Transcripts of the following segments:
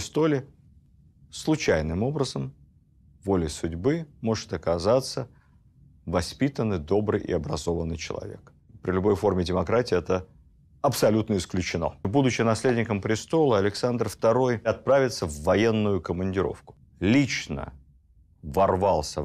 престоле случайным образом, волей судьбы, может оказаться воспитанный, добрый и образованный человек. При любой форме демократии это абсолютно исключено. Будучи наследником престола, Александр II отправится в военную командировку. Лично ворвался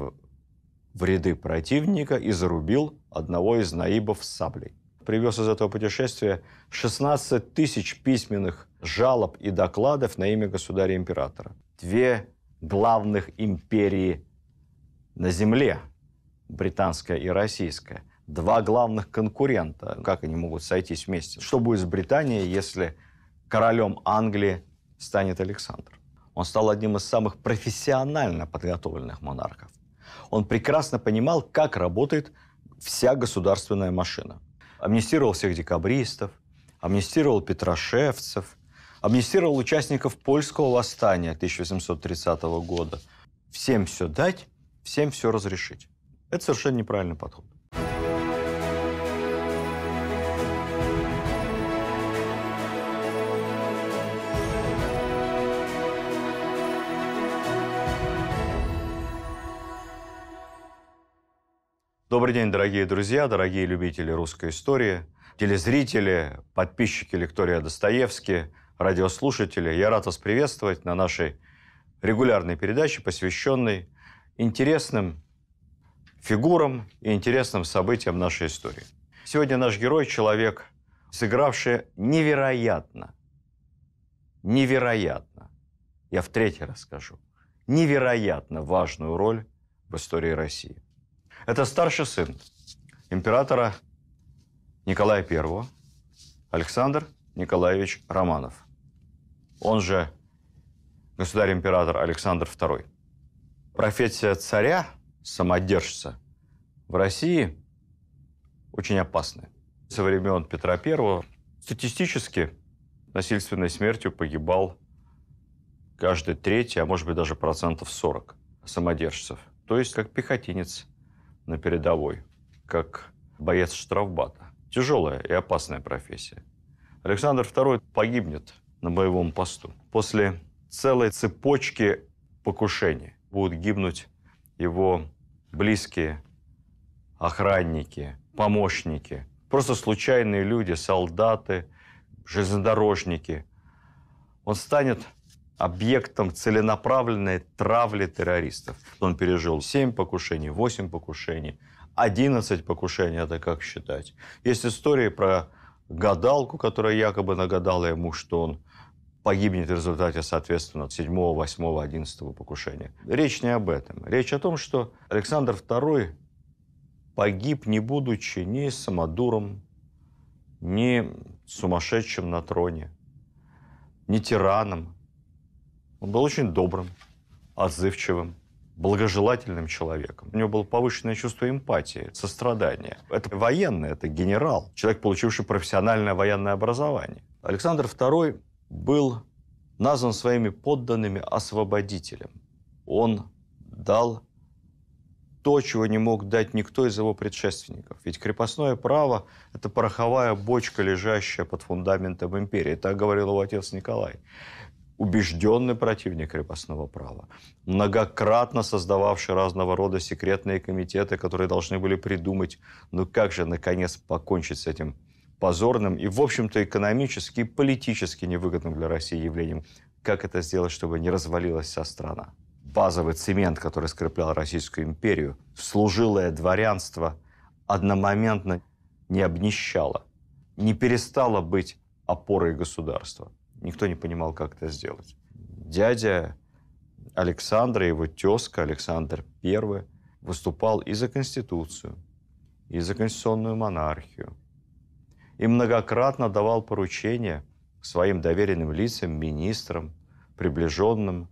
в ряды противника и зарубил одного из наибов саблей. Привез из этого путешествия 16 тысяч письменных жалоб и докладов на имя государя-императора. Две главных империи на земле, британская и российская, два главных конкурента, как они могут сойтись вместе? Что будет с Британией, если королем Англии станет Александр? Он стал одним из самых профессионально подготовленных монархов. Он прекрасно понимал, как работает вся государственная машина. Амнистировал всех декабристов, амнистировал петрошевцев, амнистировал участников польского восстания 1830 года. Всем все дать, всем все разрешить. Это совершенно неправильный подход. Добрый день, дорогие друзья, дорогие любители русской истории, телезрители, подписчики Лектория Достоевский – радиослушатели. Я рад вас приветствовать на нашей регулярной передаче, посвященной интересным фигурам и интересным событиям нашей истории. Сегодня наш герой – человек, сыгравший невероятно, невероятно, я в третий раз скажу, невероятно важную роль в истории России. Это старший сын императора Николая I, Александр Николаевич Романов он же государь-император Александр II. Профессия царя, самодержца, в России очень опасная. Со времен Петра I статистически насильственной смертью погибал каждый третий, а может быть даже процентов 40 самодержцев. То есть как пехотинец на передовой, как боец штрафбата. Тяжелая и опасная профессия. Александр II погибнет на боевом посту. После целой цепочки покушений будут гибнуть его близкие, охранники, помощники, просто случайные люди, солдаты, железнодорожники. Он станет объектом целенаправленной травли террористов. Он пережил 7 покушений, 8 покушений, 11 покушений, это как считать. Есть истории про гадалку, которая якобы нагадала ему, что он погибнет в результате, соответственно, 7, 8, 11 покушения. Речь не об этом. Речь о том, что Александр II погиб, не будучи ни самодуром, ни сумасшедшим на троне, ни тираном. Он был очень добрым, отзывчивым, благожелательным человеком. У него было повышенное чувство эмпатии, сострадания. Это военный, это генерал, человек, получивший профессиональное военное образование. Александр II был назван своими подданными освободителем. Он дал то, чего не мог дать никто из его предшественников. Ведь крепостное право – это пороховая бочка, лежащая под фундаментом империи. Так говорил его отец Николай. Убежденный противник крепостного права, многократно создававший разного рода секретные комитеты, которые должны были придумать, ну как же, наконец, покончить с этим позорным и, в общем-то, экономически и политически невыгодным для России явлением. Как это сделать, чтобы не развалилась вся страна? Базовый цемент, который скреплял Российскую империю, служилое дворянство одномоментно не обнищало, не перестало быть опорой государства. Никто не понимал, как это сделать. Дядя Александра, его тезка Александр I выступал и за Конституцию, и за конституционную монархию, и многократно давал поручения своим доверенным лицам, министрам, приближенным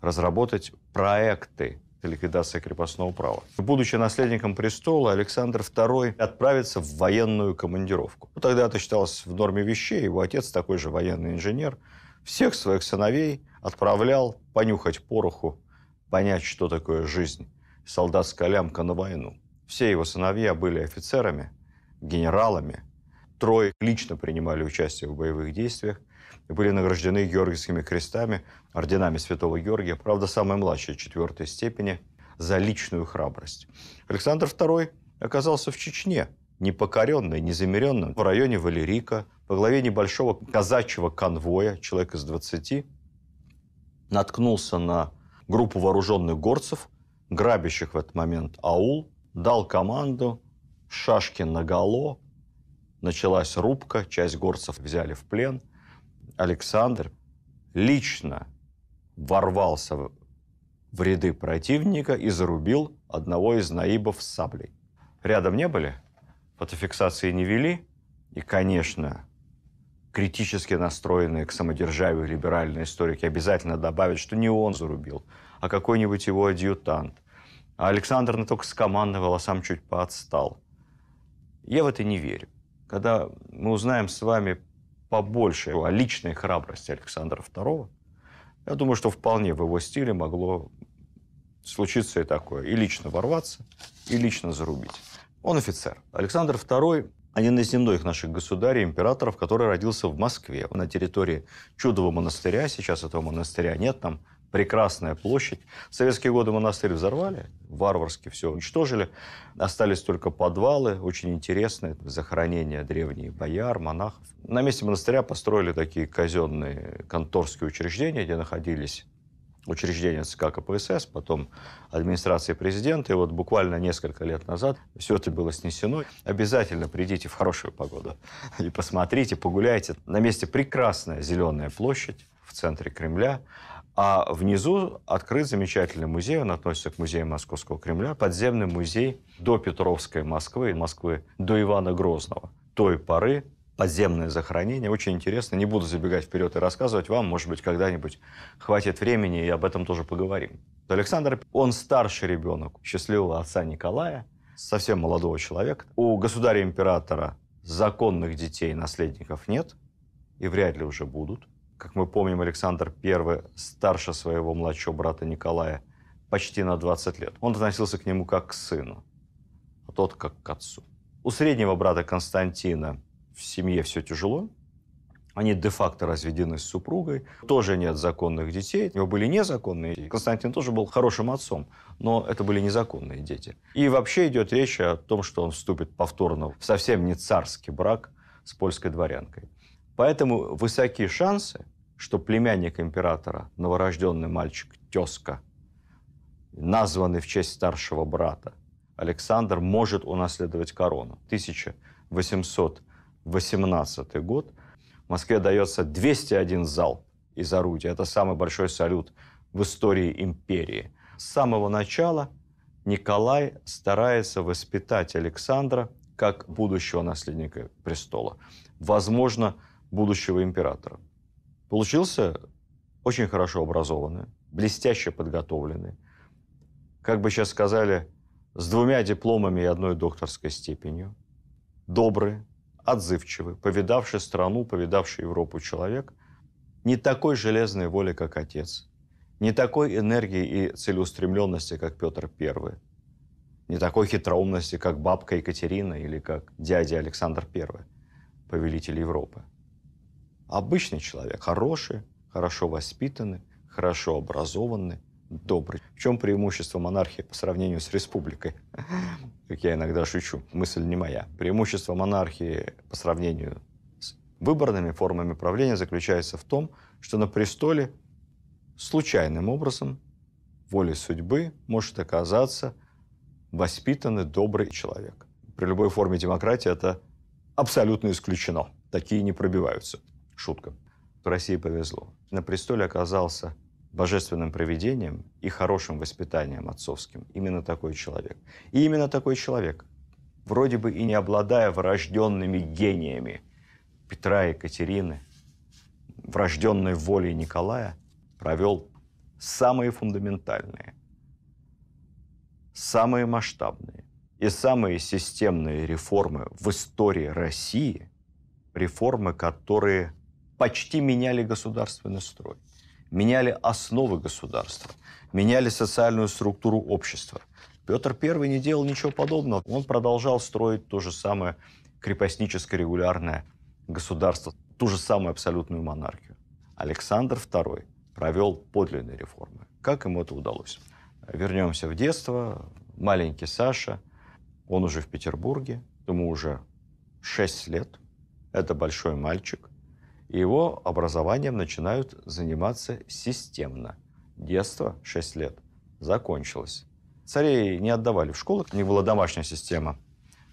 разработать проекты ликвидации крепостного права. Будучи наследником престола, Александр II отправится в военную командировку. Ну, тогда это считалось в норме вещей. Его отец, такой же военный инженер, всех своих сыновей отправлял понюхать пороху, понять, что такое жизнь, солдатская лямка на войну. Все его сыновья были офицерами, генералами, трое лично принимали участие в боевых действиях и были награждены Георгиевскими крестами, орденами Святого Георгия, правда, самой младшей четвертой степени, за личную храбрость. Александр II оказался в Чечне, непокоренной, незамеренным, в районе Валерика, во главе небольшого казачьего конвоя, человек из 20, наткнулся на группу вооруженных горцев, грабящих в этот момент аул, дал команду «Шашки на наголо», началась рубка, часть горцев взяли в плен. Александр лично ворвался в ряды противника и зарубил одного из наибов с саблей. Рядом не были, фотофиксации не вели, и, конечно, критически настроенные к самодержавию либеральные историки обязательно добавят, что не он зарубил, а какой-нибудь его адъютант. А Александр не только скомандовал, а сам чуть поотстал. Я в это не верю когда мы узнаем с вами побольше о личной храбрости Александра II, я думаю, что вполне в его стиле могло случиться и такое. И лично ворваться, и лично зарубить. Он офицер. Александр II один из немногих наших государей, императоров, который родился в Москве, на территории Чудового монастыря. Сейчас этого монастыря нет, там прекрасная площадь. В советские годы монастырь взорвали, варварски все уничтожили. Остались только подвалы, очень интересные, захоронения древних бояр, монахов. На месте монастыря построили такие казенные конторские учреждения, где находились учреждения ЦК КПСС, потом администрации президента. И вот буквально несколько лет назад все это было снесено. Обязательно придите в хорошую погоду и посмотрите, погуляйте. На месте прекрасная зеленая площадь в центре Кремля. А внизу открыт замечательный музей, он относится к музею Московского Кремля, подземный музей до Петровской Москвы, Москвы до Ивана Грозного. Той поры подземное захоронение. Очень интересно. Не буду забегать вперед и рассказывать вам. Может быть, когда-нибудь хватит времени, и об этом тоже поговорим. Александр, он старший ребенок счастливого отца Николая, совсем молодого человека. У государя-императора законных детей, наследников нет, и вряд ли уже будут. Как мы помним, Александр I старше своего младшего брата Николая почти на 20 лет. Он относился к нему как к сыну, а тот как к отцу. У среднего брата Константина в семье все тяжело. Они де-факто разведены с супругой. Тоже нет законных детей. У него были незаконные дети. Константин тоже был хорошим отцом, но это были незаконные дети. И вообще идет речь о том, что он вступит повторно в совсем не царский брак с польской дворянкой. Поэтому высокие шансы, что племянник императора, новорожденный мальчик Тезка, названный в честь старшего брата, Александр может унаследовать корону. 1818 год. В Москве дается 201 залп из орудия. Это самый большой салют в истории империи. С самого начала Николай старается воспитать Александра как будущего наследника престола. Возможно, будущего императора. Получился очень хорошо образованный, блестяще подготовленный, как бы сейчас сказали, с двумя дипломами и одной докторской степенью, добрый, отзывчивый, повидавший страну, повидавший Европу человек, не такой железной воли, как отец, не такой энергии и целеустремленности, как Петр I, не такой хитроумности, как бабка Екатерина или как дядя Александр I, повелитель Европы – Обычный человек, хороший, хорошо воспитанный, хорошо образованный, добрый. В чем преимущество монархии по сравнению с республикой? Как я иногда шучу, мысль не моя. Преимущество монархии по сравнению с выборными формами правления заключается в том, что на престоле случайным образом, волей судьбы, может оказаться воспитанный добрый человек. При любой форме демократии это абсолютно исключено. Такие не пробиваются. Шутка. России повезло. На престоле оказался божественным проведением и хорошим воспитанием отцовским именно такой человек. И именно такой человек, вроде бы и не обладая врожденными гениями Петра и Екатерины, врожденной волей Николая, провел самые фундаментальные, самые масштабные и самые системные реформы в истории России, реформы, которые почти меняли государственный строй, меняли основы государства, меняли социальную структуру общества. Петр I не делал ничего подобного. Он продолжал строить то же самое крепостническое регулярное государство, ту же самую абсолютную монархию. Александр II провел подлинные реформы. Как ему это удалось? Вернемся в детство. Маленький Саша, он уже в Петербурге, ему уже 6 лет. Это большой мальчик – и его образованием начинают заниматься системно. Детство 6 лет. Закончилось. Царей не отдавали в школах, не была домашняя система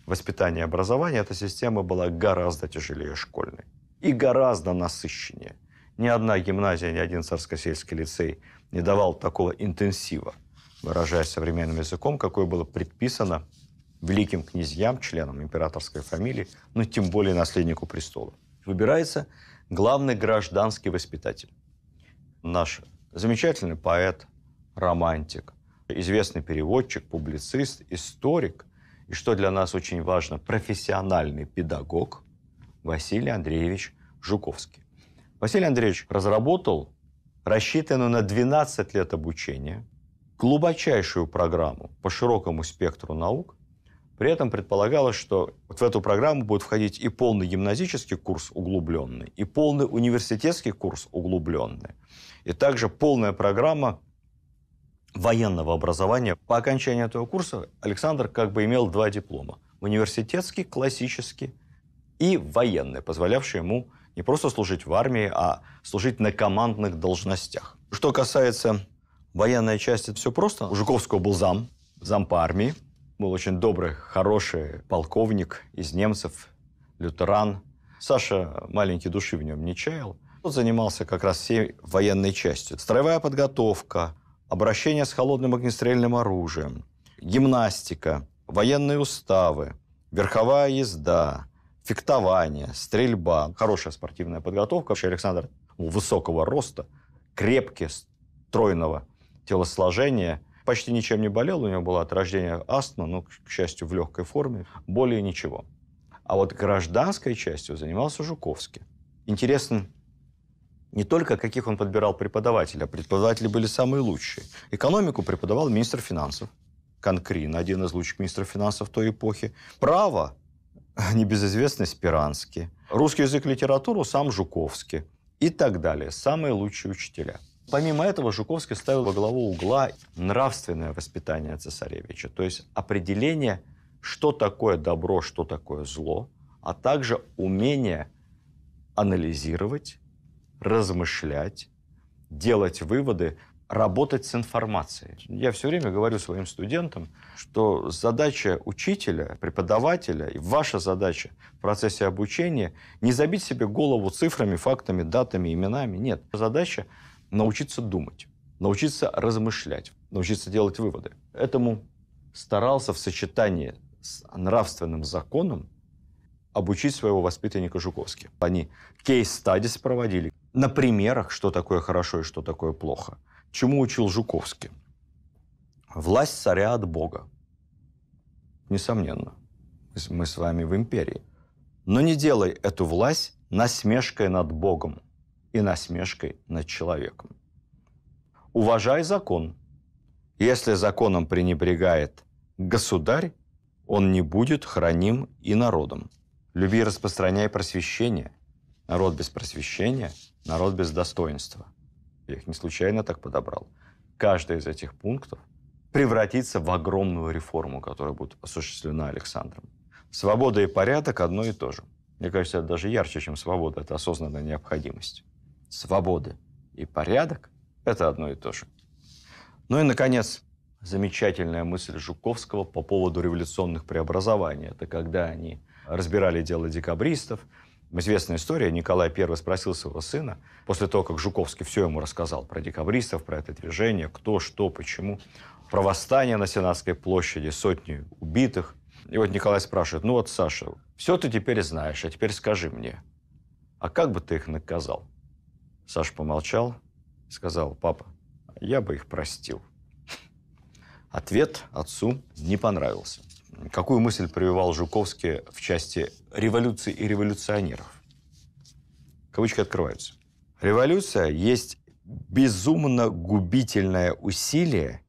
воспитания и образования. Эта система была гораздо тяжелее школьной и гораздо насыщеннее. Ни одна гимназия, ни один царско-сельский лицей не давал такого интенсива, выражаясь современным языком, какое было предписано великим князьям, членам императорской фамилии, ну, тем более наследнику престола. Выбирается главный гражданский воспитатель. Наш замечательный поэт, романтик, известный переводчик, публицист, историк и, что для нас очень важно, профессиональный педагог Василий Андреевич Жуковский. Василий Андреевич разработал рассчитанную на 12 лет обучения глубочайшую программу по широкому спектру наук – при этом предполагалось, что вот в эту программу будет входить и полный гимназический курс углубленный, и полный университетский курс углубленный, и также полная программа военного образования. По окончании этого курса Александр как бы имел два диплома. Университетский, классический, и военный, позволявший ему не просто служить в армии, а служить на командных должностях. Что касается военной части, все просто. У Жуковского был зам, зам по армии, был очень добрый, хороший полковник из немцев, лютеран. Саша маленький души в нем не чаял. Он занимался как раз всей военной частью. Строевая подготовка, обращение с холодным огнестрельным оружием, гимнастика, военные уставы, верховая езда, фехтование, стрельба. Хорошая спортивная подготовка. Вообще Александр ну, высокого роста, крепкий, стройного телосложения – почти ничем не болел, у него была от рождения астма, но, к счастью, в легкой форме, более ничего. А вот гражданской частью занимался Жуковский. Интересно не только каких он подбирал преподавателя, а преподаватели были самые лучшие. Экономику преподавал министр финансов Конкрин, один из лучших министров финансов той эпохи. Право небезызвестный Спиранский. Русский язык литературу сам Жуковский. И так далее. Самые лучшие учителя – Помимо этого, Жуковский ставил во главу угла нравственное воспитание цесаревича, то есть определение, что такое добро, что такое зло, а также умение анализировать, размышлять, делать выводы, работать с информацией. Я все время говорю своим студентам, что задача учителя, преподавателя и ваша задача в процессе обучения не забить себе голову цифрами, фактами, датами, именами. Нет. Задача научиться думать, научиться размышлять, научиться делать выводы. Этому старался в сочетании с нравственным законом обучить своего воспитанника Жуковский. Они кейс-стадис проводили на примерах, что такое хорошо и что такое плохо. Чему учил Жуковский? Власть царя от Бога. Несомненно. Мы с вами в империи. Но не делай эту власть насмешкой над Богом и насмешкой над человеком. Уважай закон. Если законом пренебрегает государь, он не будет храним и народом. Люби и распространяй просвещение. Народ без просвещения – народ без достоинства. Я их не случайно так подобрал. Каждый из этих пунктов превратится в огромную реформу, которая будет осуществлена Александром. Свобода и порядок одно и то же. Мне кажется, это даже ярче, чем свобода. Это осознанная необходимость свободы и порядок – это одно и то же. Ну и, наконец, замечательная мысль Жуковского по поводу революционных преобразований. Это когда они разбирали дело декабристов. Известная история. Николай I спросил своего сына, после того, как Жуковский все ему рассказал про декабристов, про это движение, кто, что, почему, про восстание на Сенатской площади, сотни убитых. И вот Николай спрашивает, ну вот, Саша, все ты теперь знаешь, а теперь скажи мне, а как бы ты их наказал? Саш помолчал сказал, папа, я бы их простил. Ответ отцу не понравился. Какую мысль прививал Жуковский в части революции и революционеров? Кавычки открываются. Революция есть безумно губительное усилие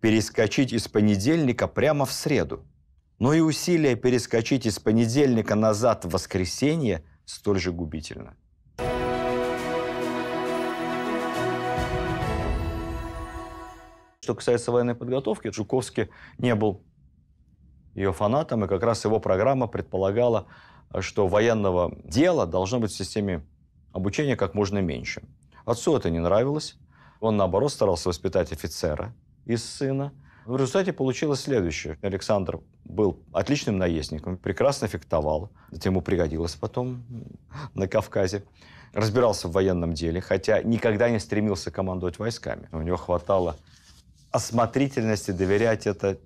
перескочить из понедельника прямо в среду. Но и усилие перескочить из понедельника назад в воскресенье столь же губительно – Что касается военной подготовки, Жуковский не был ее фанатом, и как раз его программа предполагала, что военного дела должно быть в системе обучения как можно меньше. Отцу это не нравилось. Он, наоборот, старался воспитать офицера из сына. В результате получилось следующее. Александр был отличным наездником, прекрасно фехтовал. Это ему пригодилось потом на Кавказе. Разбирался в военном деле, хотя никогда не стремился командовать войсками. У него хватало осмотрительности доверять это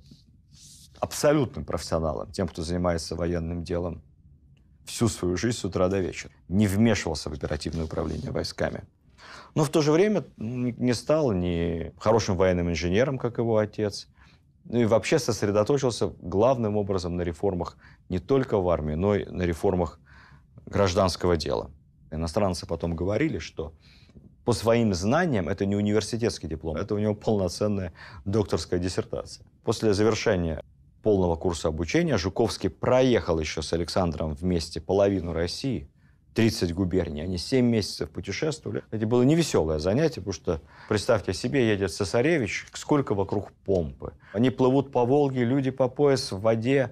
абсолютным профессионалам, тем, кто занимается военным делом всю свою жизнь с утра до вечера. Не вмешивался в оперативное управление войсками. Но в то же время ну, не стал ни хорошим военным инженером, как его отец, ну и вообще сосредоточился главным образом на реформах не только в армии, но и на реформах гражданского дела. Иностранцы потом говорили, что по своим знаниям это не университетский диплом, это у него полноценная докторская диссертация. После завершения полного курса обучения Жуковский проехал еще с Александром вместе половину России, 30 губерний. Они 7 месяцев путешествовали. Это было невеселое занятие, потому что, представьте себе, едет цесаревич, сколько вокруг помпы. Они плывут по Волге, люди по пояс в воде,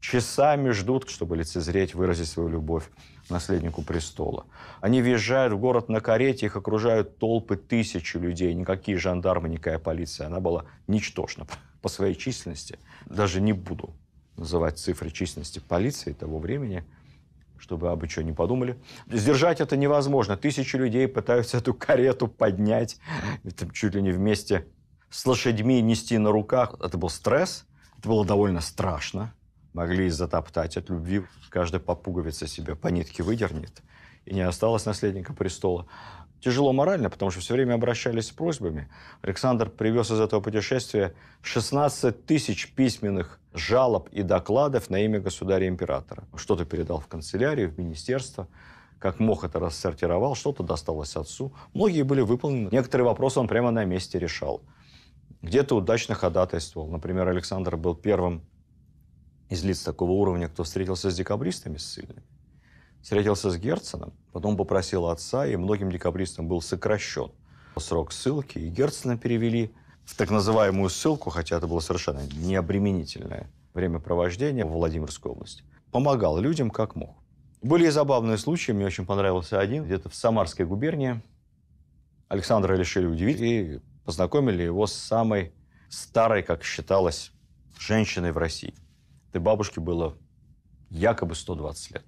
часами ждут, чтобы лицезреть, выразить свою любовь наследнику престола. Они въезжают в город на карете, их окружают толпы тысячи людей. Никакие жандармы, никакая полиция. Она была ничтожна по своей численности. Даже не буду называть цифры численности полиции того времени, чтобы обо что не подумали. Сдержать это невозможно. Тысячи людей пытаются эту карету поднять, это чуть ли не вместе с лошадьми нести на руках. Это был стресс, это было довольно страшно могли затоптать от любви. Каждая пуговице себя по нитке выдернет, и не осталось наследника престола. Тяжело морально, потому что все время обращались с просьбами. Александр привез из этого путешествия 16 тысяч письменных жалоб и докладов на имя государя-императора. Что-то передал в канцелярию, в министерство как мог это рассортировал, что-то досталось отцу. Многие были выполнены. Некоторые вопросы он прямо на месте решал. Где-то удачно ходатайствовал. Например, Александр был первым из лиц такого уровня, кто встретился с декабристами ссыльными, встретился с Герценом, потом попросил отца, и многим декабристам был сокращен срок ссылки, и Герцена перевели в так называемую ссылку, хотя это было совершенно необременительное времяпровождение в Владимирской области. Помогал людям как мог. Были и забавные случаи, мне очень понравился один, где-то в Самарской губернии. Александра решили удивить и познакомили его с самой старой, как считалось, женщиной в России – этой бабушке было якобы 120 лет.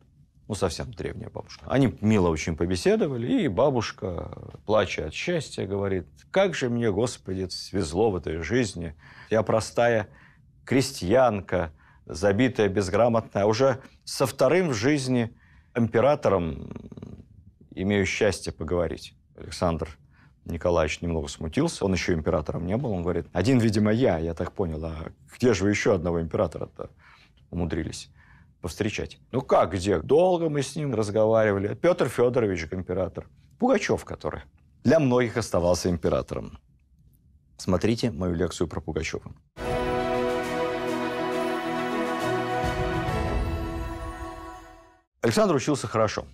Ну, совсем древняя бабушка. Они мило очень побеседовали, и бабушка, плача от счастья, говорит, «Как же мне, Господи, свезло в этой жизни! Я простая крестьянка, забитая, безграмотная, уже со вторым в жизни императором имею счастье поговорить». Александр Николаевич немного смутился, он еще императором не был, он говорит, «Один, видимо, я, я так понял, а где же вы еще одного императора-то?» умудрились повстречать. Ну как, где? Долго мы с ним разговаривали. Петр Федорович, император. Пугачев, который для многих оставался императором. Смотрите мою лекцию про Пугачева. Александр учился хорошо.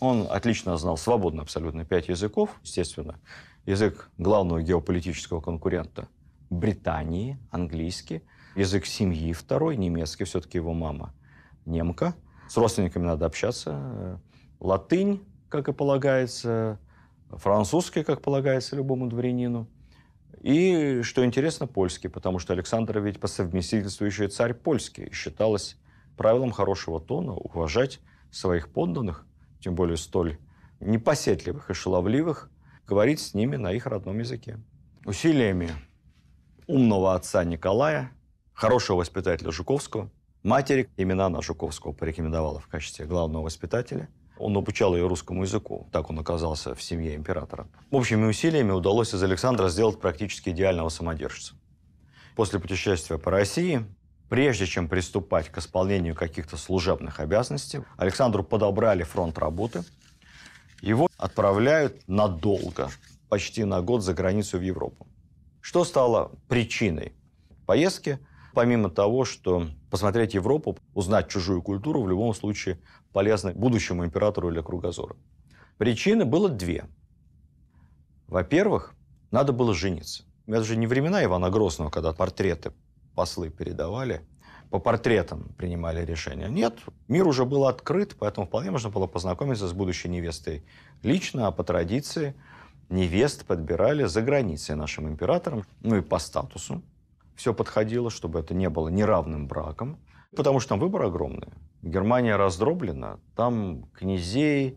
Он отлично знал свободно абсолютно пять языков, естественно. Язык главного геополитического конкурента Британии, английский – язык семьи, второй немецкий, все-таки его мама немка. С родственниками надо общаться. Латынь, как и полагается, французский, как полагается любому дворянину. И, что интересно, польский, потому что Александр ведь по совместительству еще и царь польский. считалось правилом хорошего тона уважать своих подданных, тем более столь непоседливых и шаловливых, говорить с ними на их родном языке. Усилиями умного отца Николая хорошего воспитателя Жуковского. Матери именно она Жуковского порекомендовала в качестве главного воспитателя. Он обучал ее русскому языку. Так он оказался в семье императора. Общими усилиями удалось из Александра сделать практически идеального самодержца. После путешествия по России, прежде чем приступать к исполнению каких-то служебных обязанностей, Александру подобрали фронт работы. Его отправляют надолго, почти на год за границу в Европу. Что стало причиной поездки? помимо того, что посмотреть Европу, узнать чужую культуру в любом случае полезно будущему императору или кругозору. Причины было две. Во-первых, надо было жениться. Это же не времена Ивана Грозного, когда портреты послы передавали, по портретам принимали решения. Нет, мир уже был открыт, поэтому вполне можно было познакомиться с будущей невестой лично, а по традиции невест подбирали за границей нашим императором, ну и по статусу все подходило, чтобы это не было неравным браком, потому что там выбор огромный. Германия раздроблена, там князей,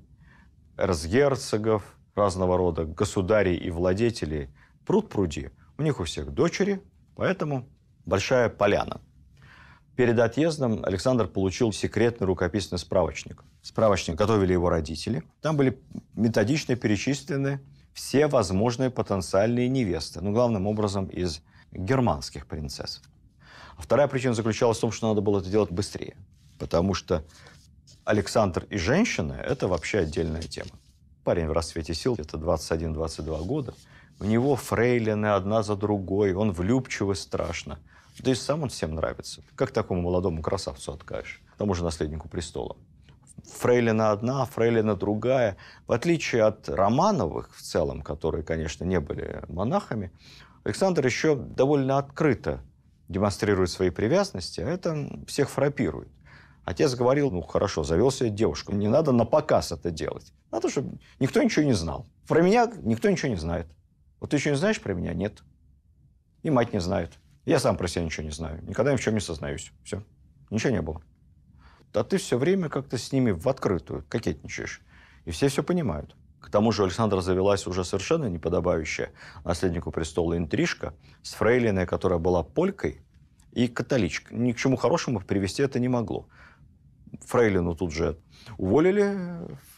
эрцгерцогов, разного рода государей и владетелей пруд пруди. У них у всех дочери, поэтому большая поляна. Перед отъездом Александр получил секретный рукописный справочник. Справочник готовили его родители. Там были методично перечислены все возможные потенциальные невесты. Ну, главным образом из германских принцесс. А вторая причина заключалась в том, что надо было это делать быстрее. Потому что Александр и женщины – это вообще отдельная тема. Парень в расцвете сил, где-то 21-22 года. У него фрейлины одна за другой, он влюбчивый страшно. Да и сам он всем нравится. Как такому молодому красавцу откажешь? К тому же наследнику престола. Фрейлина одна, фрейлина другая. В отличие от Романовых в целом, которые, конечно, не были монахами, Александр еще довольно открыто демонстрирует свои привязанности, а это всех фрапирует. Отец говорил, ну хорошо, завел себе девушку, не надо на показ это делать. Надо, чтобы никто ничего не знал. Про меня никто ничего не знает. Вот ты еще не знаешь про меня? Нет. И мать не знает. Я сам про себя ничего не знаю. Никогда ни в чем не сознаюсь. Все. Ничего не было. А ты все время как-то с ними в открытую кокетничаешь. И все все понимают. К тому же у Александра завелась уже совершенно неподобающая наследнику престола интрижка с фрейлиной, которая была полькой и католичкой. Ни к чему хорошему привести это не могло. Фрейлину тут же уволили,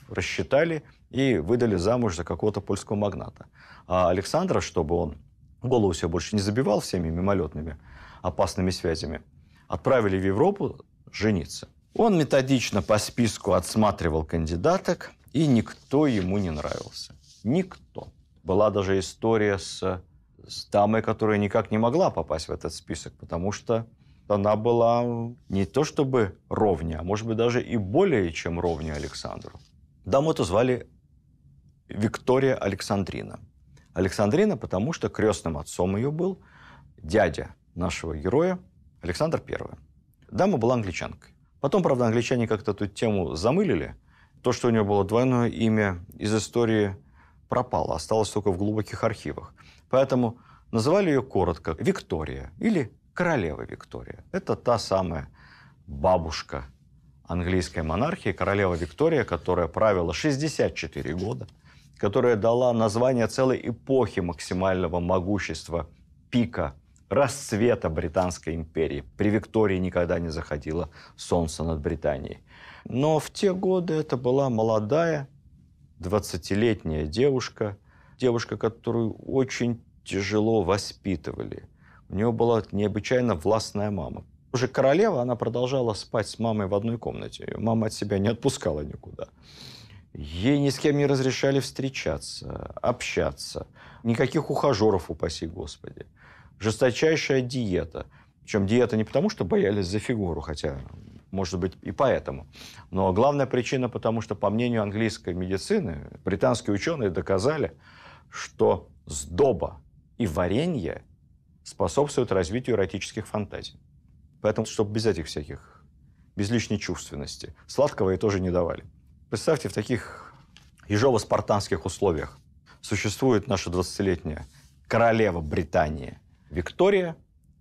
рассчитали и выдали замуж за какого-то польского магната. А Александра, чтобы он голову себе больше не забивал всеми мимолетными опасными связями, отправили в Европу жениться. Он методично по списку отсматривал кандидаток – и никто ему не нравился. Никто. Была даже история с, с дамой, которая никак не могла попасть в этот список, потому что она была не то чтобы ровня, а может быть даже и более чем ровня Александру. Даму эту звали Виктория Александрина. Александрина, потому что крестным отцом ее был дядя нашего героя Александр I. Дама была англичанкой. Потом, правда, англичане как-то эту тему замылили, то, что у него было двойное имя, из истории пропало, осталось только в глубоких архивах. Поэтому называли ее коротко Виктория или королева Виктория. Это та самая бабушка английской монархии, королева Виктория, которая правила 64 года, которая дала название целой эпохи максимального могущества пика расцвета Британской империи. При Виктории никогда не заходило солнце над Британией. Но в те годы это была молодая, 20-летняя девушка, девушка, которую очень тяжело воспитывали. У нее была необычайно властная мама. Уже королева, она продолжала спать с мамой в одной комнате. Ее мама от себя не отпускала никуда. Ей ни с кем не разрешали встречаться, общаться. Никаких ухажеров, упаси Господи жесточайшая диета. Причем диета не потому, что боялись за фигуру, хотя, может быть, и поэтому. Но главная причина, потому что, по мнению английской медицины, британские ученые доказали, что сдоба и варенье способствуют развитию эротических фантазий. Поэтому, чтобы без этих всяких, без лишней чувственности. Сладкого и тоже не давали. Представьте, в таких ежово-спартанских условиях существует наша 20-летняя королева Британии – Виктория,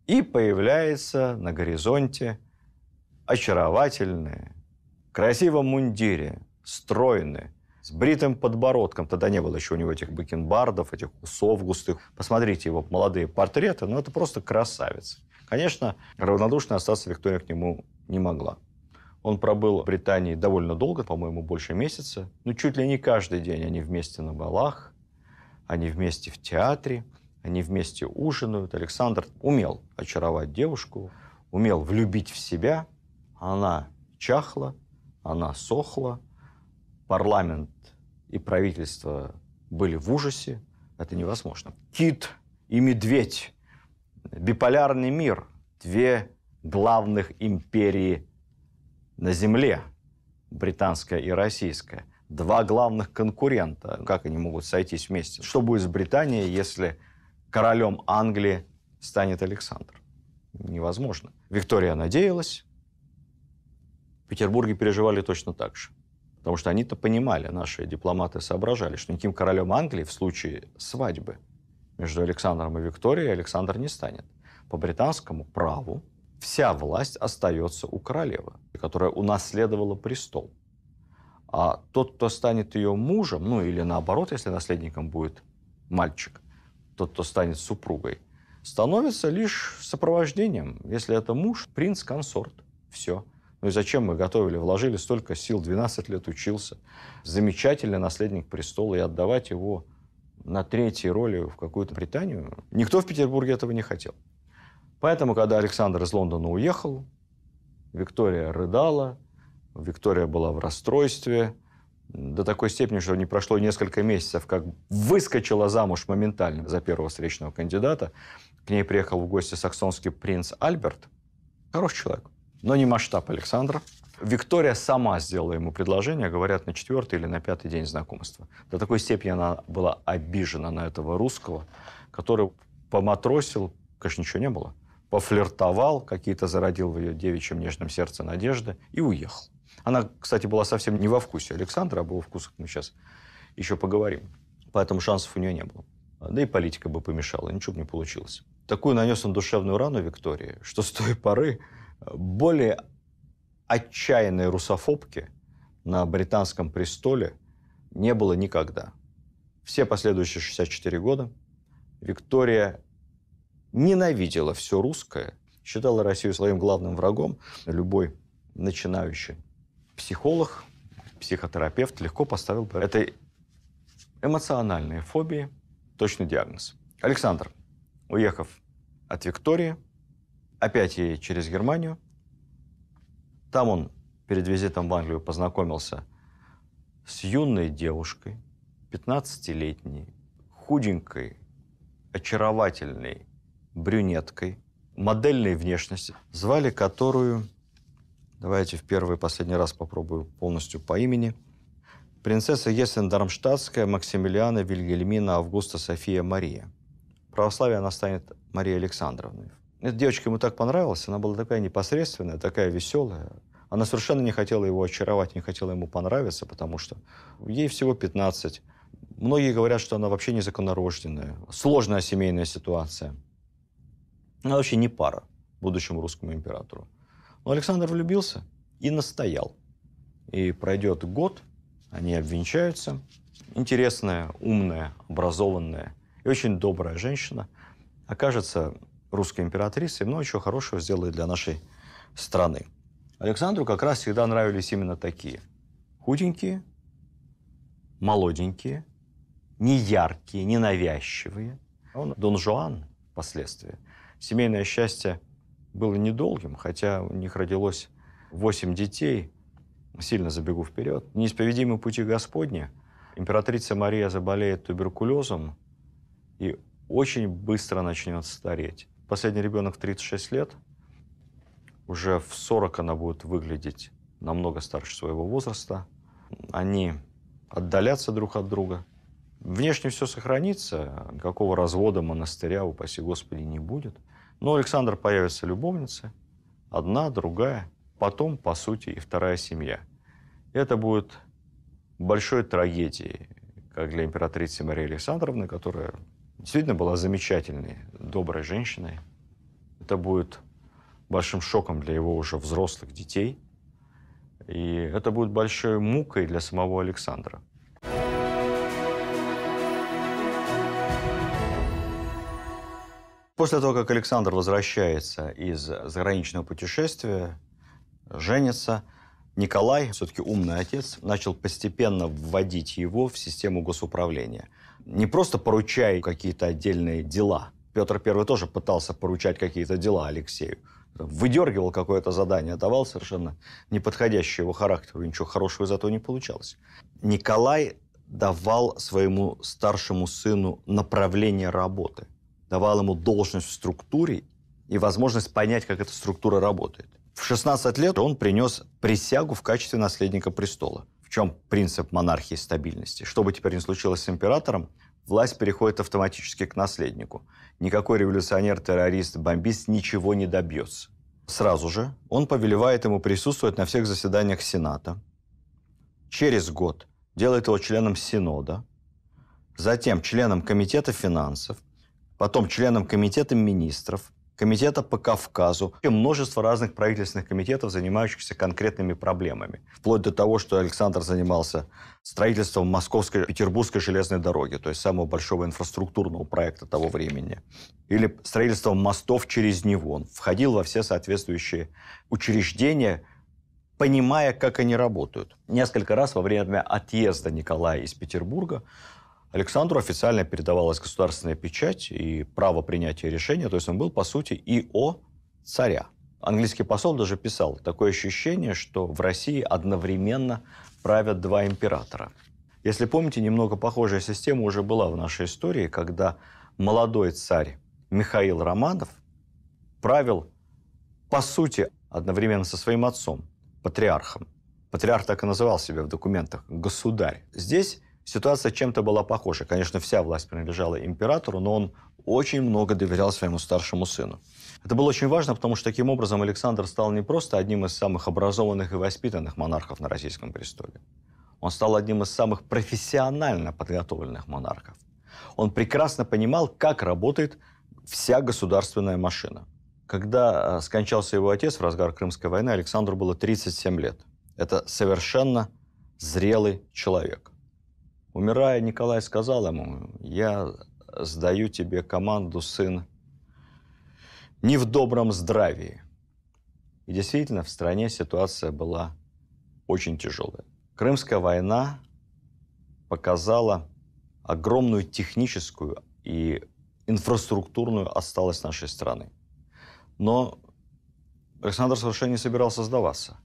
и появляется на горизонте очаровательная, в красивом мундире, стройная, с бритым подбородком. Тогда не было еще у него этих бакенбардов, этих усов густых. Посмотрите его молодые портреты, но ну, это просто красавец. Конечно, равнодушно остаться Виктория к нему не могла. Он пробыл в Британии довольно долго, по-моему, больше месяца. Ну, чуть ли не каждый день они вместе на балах, они вместе в театре – они вместе ужинают. Александр умел очаровать девушку, умел влюбить в себя. Она чахла, она сохла. Парламент и правительство были в ужасе. Это невозможно. Кит и медведь. Биполярный мир. Две главных империи на Земле. Британская и российская. Два главных конкурента. Как они могут сойтись вместе? Что будет с Британией, если королем Англии станет Александр. Невозможно. Виктория надеялась. В Петербурге переживали точно так же. Потому что они-то понимали, наши дипломаты соображали, что никаким королем Англии в случае свадьбы между Александром и Викторией Александр не станет. По британскому праву вся власть остается у королевы, которая унаследовала престол. А тот, кто станет ее мужем, ну или наоборот, если наследником будет мальчик, тот, кто станет супругой, становится лишь сопровождением. Если это муж, принц-консорт. Все. Ну и зачем мы готовили, вложили столько сил, 12 лет учился. Замечательный наследник престола, и отдавать его на третьей роли в какую-то Британию, никто в Петербурге этого не хотел. Поэтому, когда Александр из Лондона уехал, Виктория рыдала, Виктория была в расстройстве, до такой степени, что не прошло несколько месяцев, как выскочила замуж моментально за первого встречного кандидата. К ней приехал в гости саксонский принц Альберт. Хороший человек, но не масштаб Александра. Виктория сама сделала ему предложение, говорят, на четвертый или на пятый день знакомства. До такой степени она была обижена на этого русского, который поматросил, конечно, ничего не было, пофлиртовал, какие-то зародил в ее девичьем нежном сердце надежды и уехал. Она, кстати, была совсем не во вкусе Александра, а была вкусах мы сейчас еще поговорим. Поэтому шансов у нее не было. Да и политика бы помешала, ничего бы не получилось. Такую нанес он душевную рану Виктории, что с той поры э, более отчаянной русофобки на британском престоле не было никогда. Все последующие 64 года Виктория ненавидела все русское, считала Россию своим главным врагом. Любой начинающий психолог, психотерапевт легко поставил бы этой эмоциональной фобии точный диагноз. Александр, уехав от Виктории, опять ей через Германию, там он перед визитом в Англию познакомился с юной девушкой, 15-летней, худенькой, очаровательной брюнеткой, модельной внешности, звали которую Давайте в первый и последний раз попробую полностью по имени. Принцесса Есен Дармштадтская, Максимилиана, Вильгельмина, Августа, София, Мария. Православие она станет Марией Александровной. Эта девочка ему так понравилась, она была такая непосредственная, такая веселая. Она совершенно не хотела его очаровать, не хотела ему понравиться, потому что ей всего 15. Многие говорят, что она вообще незаконнорожденная. Сложная семейная ситуация. Она вообще не пара будущему русскому императору. Но Александр влюбился и настоял. И пройдет год, они обвенчаются. Интересная, умная, образованная и очень добрая женщина окажется русской императрицей, Но еще хорошего сделает для нашей страны. Александру как раз всегда нравились именно такие. Худенькие, молоденькие, неяркие, ненавязчивые. Он Дон Жуан впоследствии. Семейное счастье – было недолгим, хотя у них родилось восемь детей, сильно забегу вперед. Неисповедимые пути Господни. Императрица Мария заболеет туберкулезом и очень быстро начнет стареть. Последний ребенок 36 лет. Уже в 40 она будет выглядеть намного старше своего возраста. Они отдалятся друг от друга. Внешне все сохранится, никакого развода монастыря, упаси Господи, не будет – но ну, у Александра появятся любовницы, одна, другая, потом, по сути, и вторая семья. Это будет большой трагедией как для императрицы Марии Александровны, которая действительно была замечательной, доброй женщиной. Это будет большим шоком для его уже взрослых детей. И это будет большой мукой для самого Александра. После того, как Александр возвращается из заграничного путешествия, женится, Николай, все-таки умный отец, начал постепенно вводить его в систему госуправления. Не просто поручая какие-то отдельные дела. Петр Первый тоже пытался поручать какие-то дела Алексею. Выдергивал какое-то задание, давал совершенно неподходящее его характеру, ничего хорошего из этого не получалось. Николай давал своему старшему сыну направление работы – давал ему должность в структуре и возможность понять, как эта структура работает. В 16 лет он принес присягу в качестве наследника престола. В чем принцип монархии стабильности? Что бы теперь ни случилось с императором, власть переходит автоматически к наследнику. Никакой революционер, террорист, бомбист ничего не добьется. Сразу же он повелевает ему присутствовать на всех заседаниях Сената. Через год делает его членом Синода, затем членом Комитета финансов – потом членом Комитета министров, Комитета по Кавказу и множество разных правительственных комитетов, занимающихся конкретными проблемами. Вплоть до того, что Александр занимался строительством Московской Петербургской железной дороги, то есть самого большого инфраструктурного проекта того времени. Или строительством мостов через него. Он входил во все соответствующие учреждения, понимая, как они работают. Несколько раз во время отъезда Николая из Петербурга Александру официально передавалась государственная печать и право принятия решения, то есть он был, по сути, и о царя. Английский посол даже писал, такое ощущение, что в России одновременно правят два императора. Если помните, немного похожая система уже была в нашей истории, когда молодой царь Михаил Романов правил, по сути, одновременно со своим отцом, патриархом. Патриарх так и называл себя в документах – государь. Здесь Ситуация чем-то была похожа. Конечно, вся власть принадлежала императору, но он очень много доверял своему старшему сыну. Это было очень важно, потому что таким образом Александр стал не просто одним из самых образованных и воспитанных монархов на российском престоле. Он стал одним из самых профессионально подготовленных монархов. Он прекрасно понимал, как работает вся государственная машина. Когда э, скончался его отец в разгар Крымской войны, Александру было 37 лет. Это совершенно зрелый человек. Умирая, Николай сказал ему, я сдаю тебе команду, сын, не в добром здравии. И действительно, в стране ситуация была очень тяжелая. Крымская война показала огромную техническую и инфраструктурную осталось нашей страны. Но Александр совершенно не собирался сдаваться.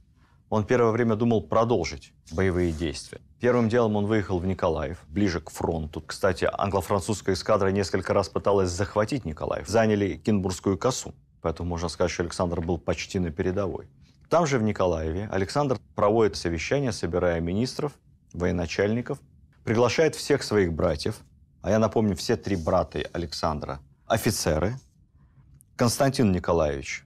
Он первое время думал продолжить боевые действия. Первым делом он выехал в Николаев, ближе к фронту. Кстати, англо-французская эскадра несколько раз пыталась захватить Николаев. Заняли Кинбургскую косу. Поэтому можно сказать, что Александр был почти на передовой. Там же, в Николаеве, Александр проводит совещание, собирая министров, военачальников, приглашает всех своих братьев, а я напомню, все три брата Александра – офицеры, Константин Николаевич,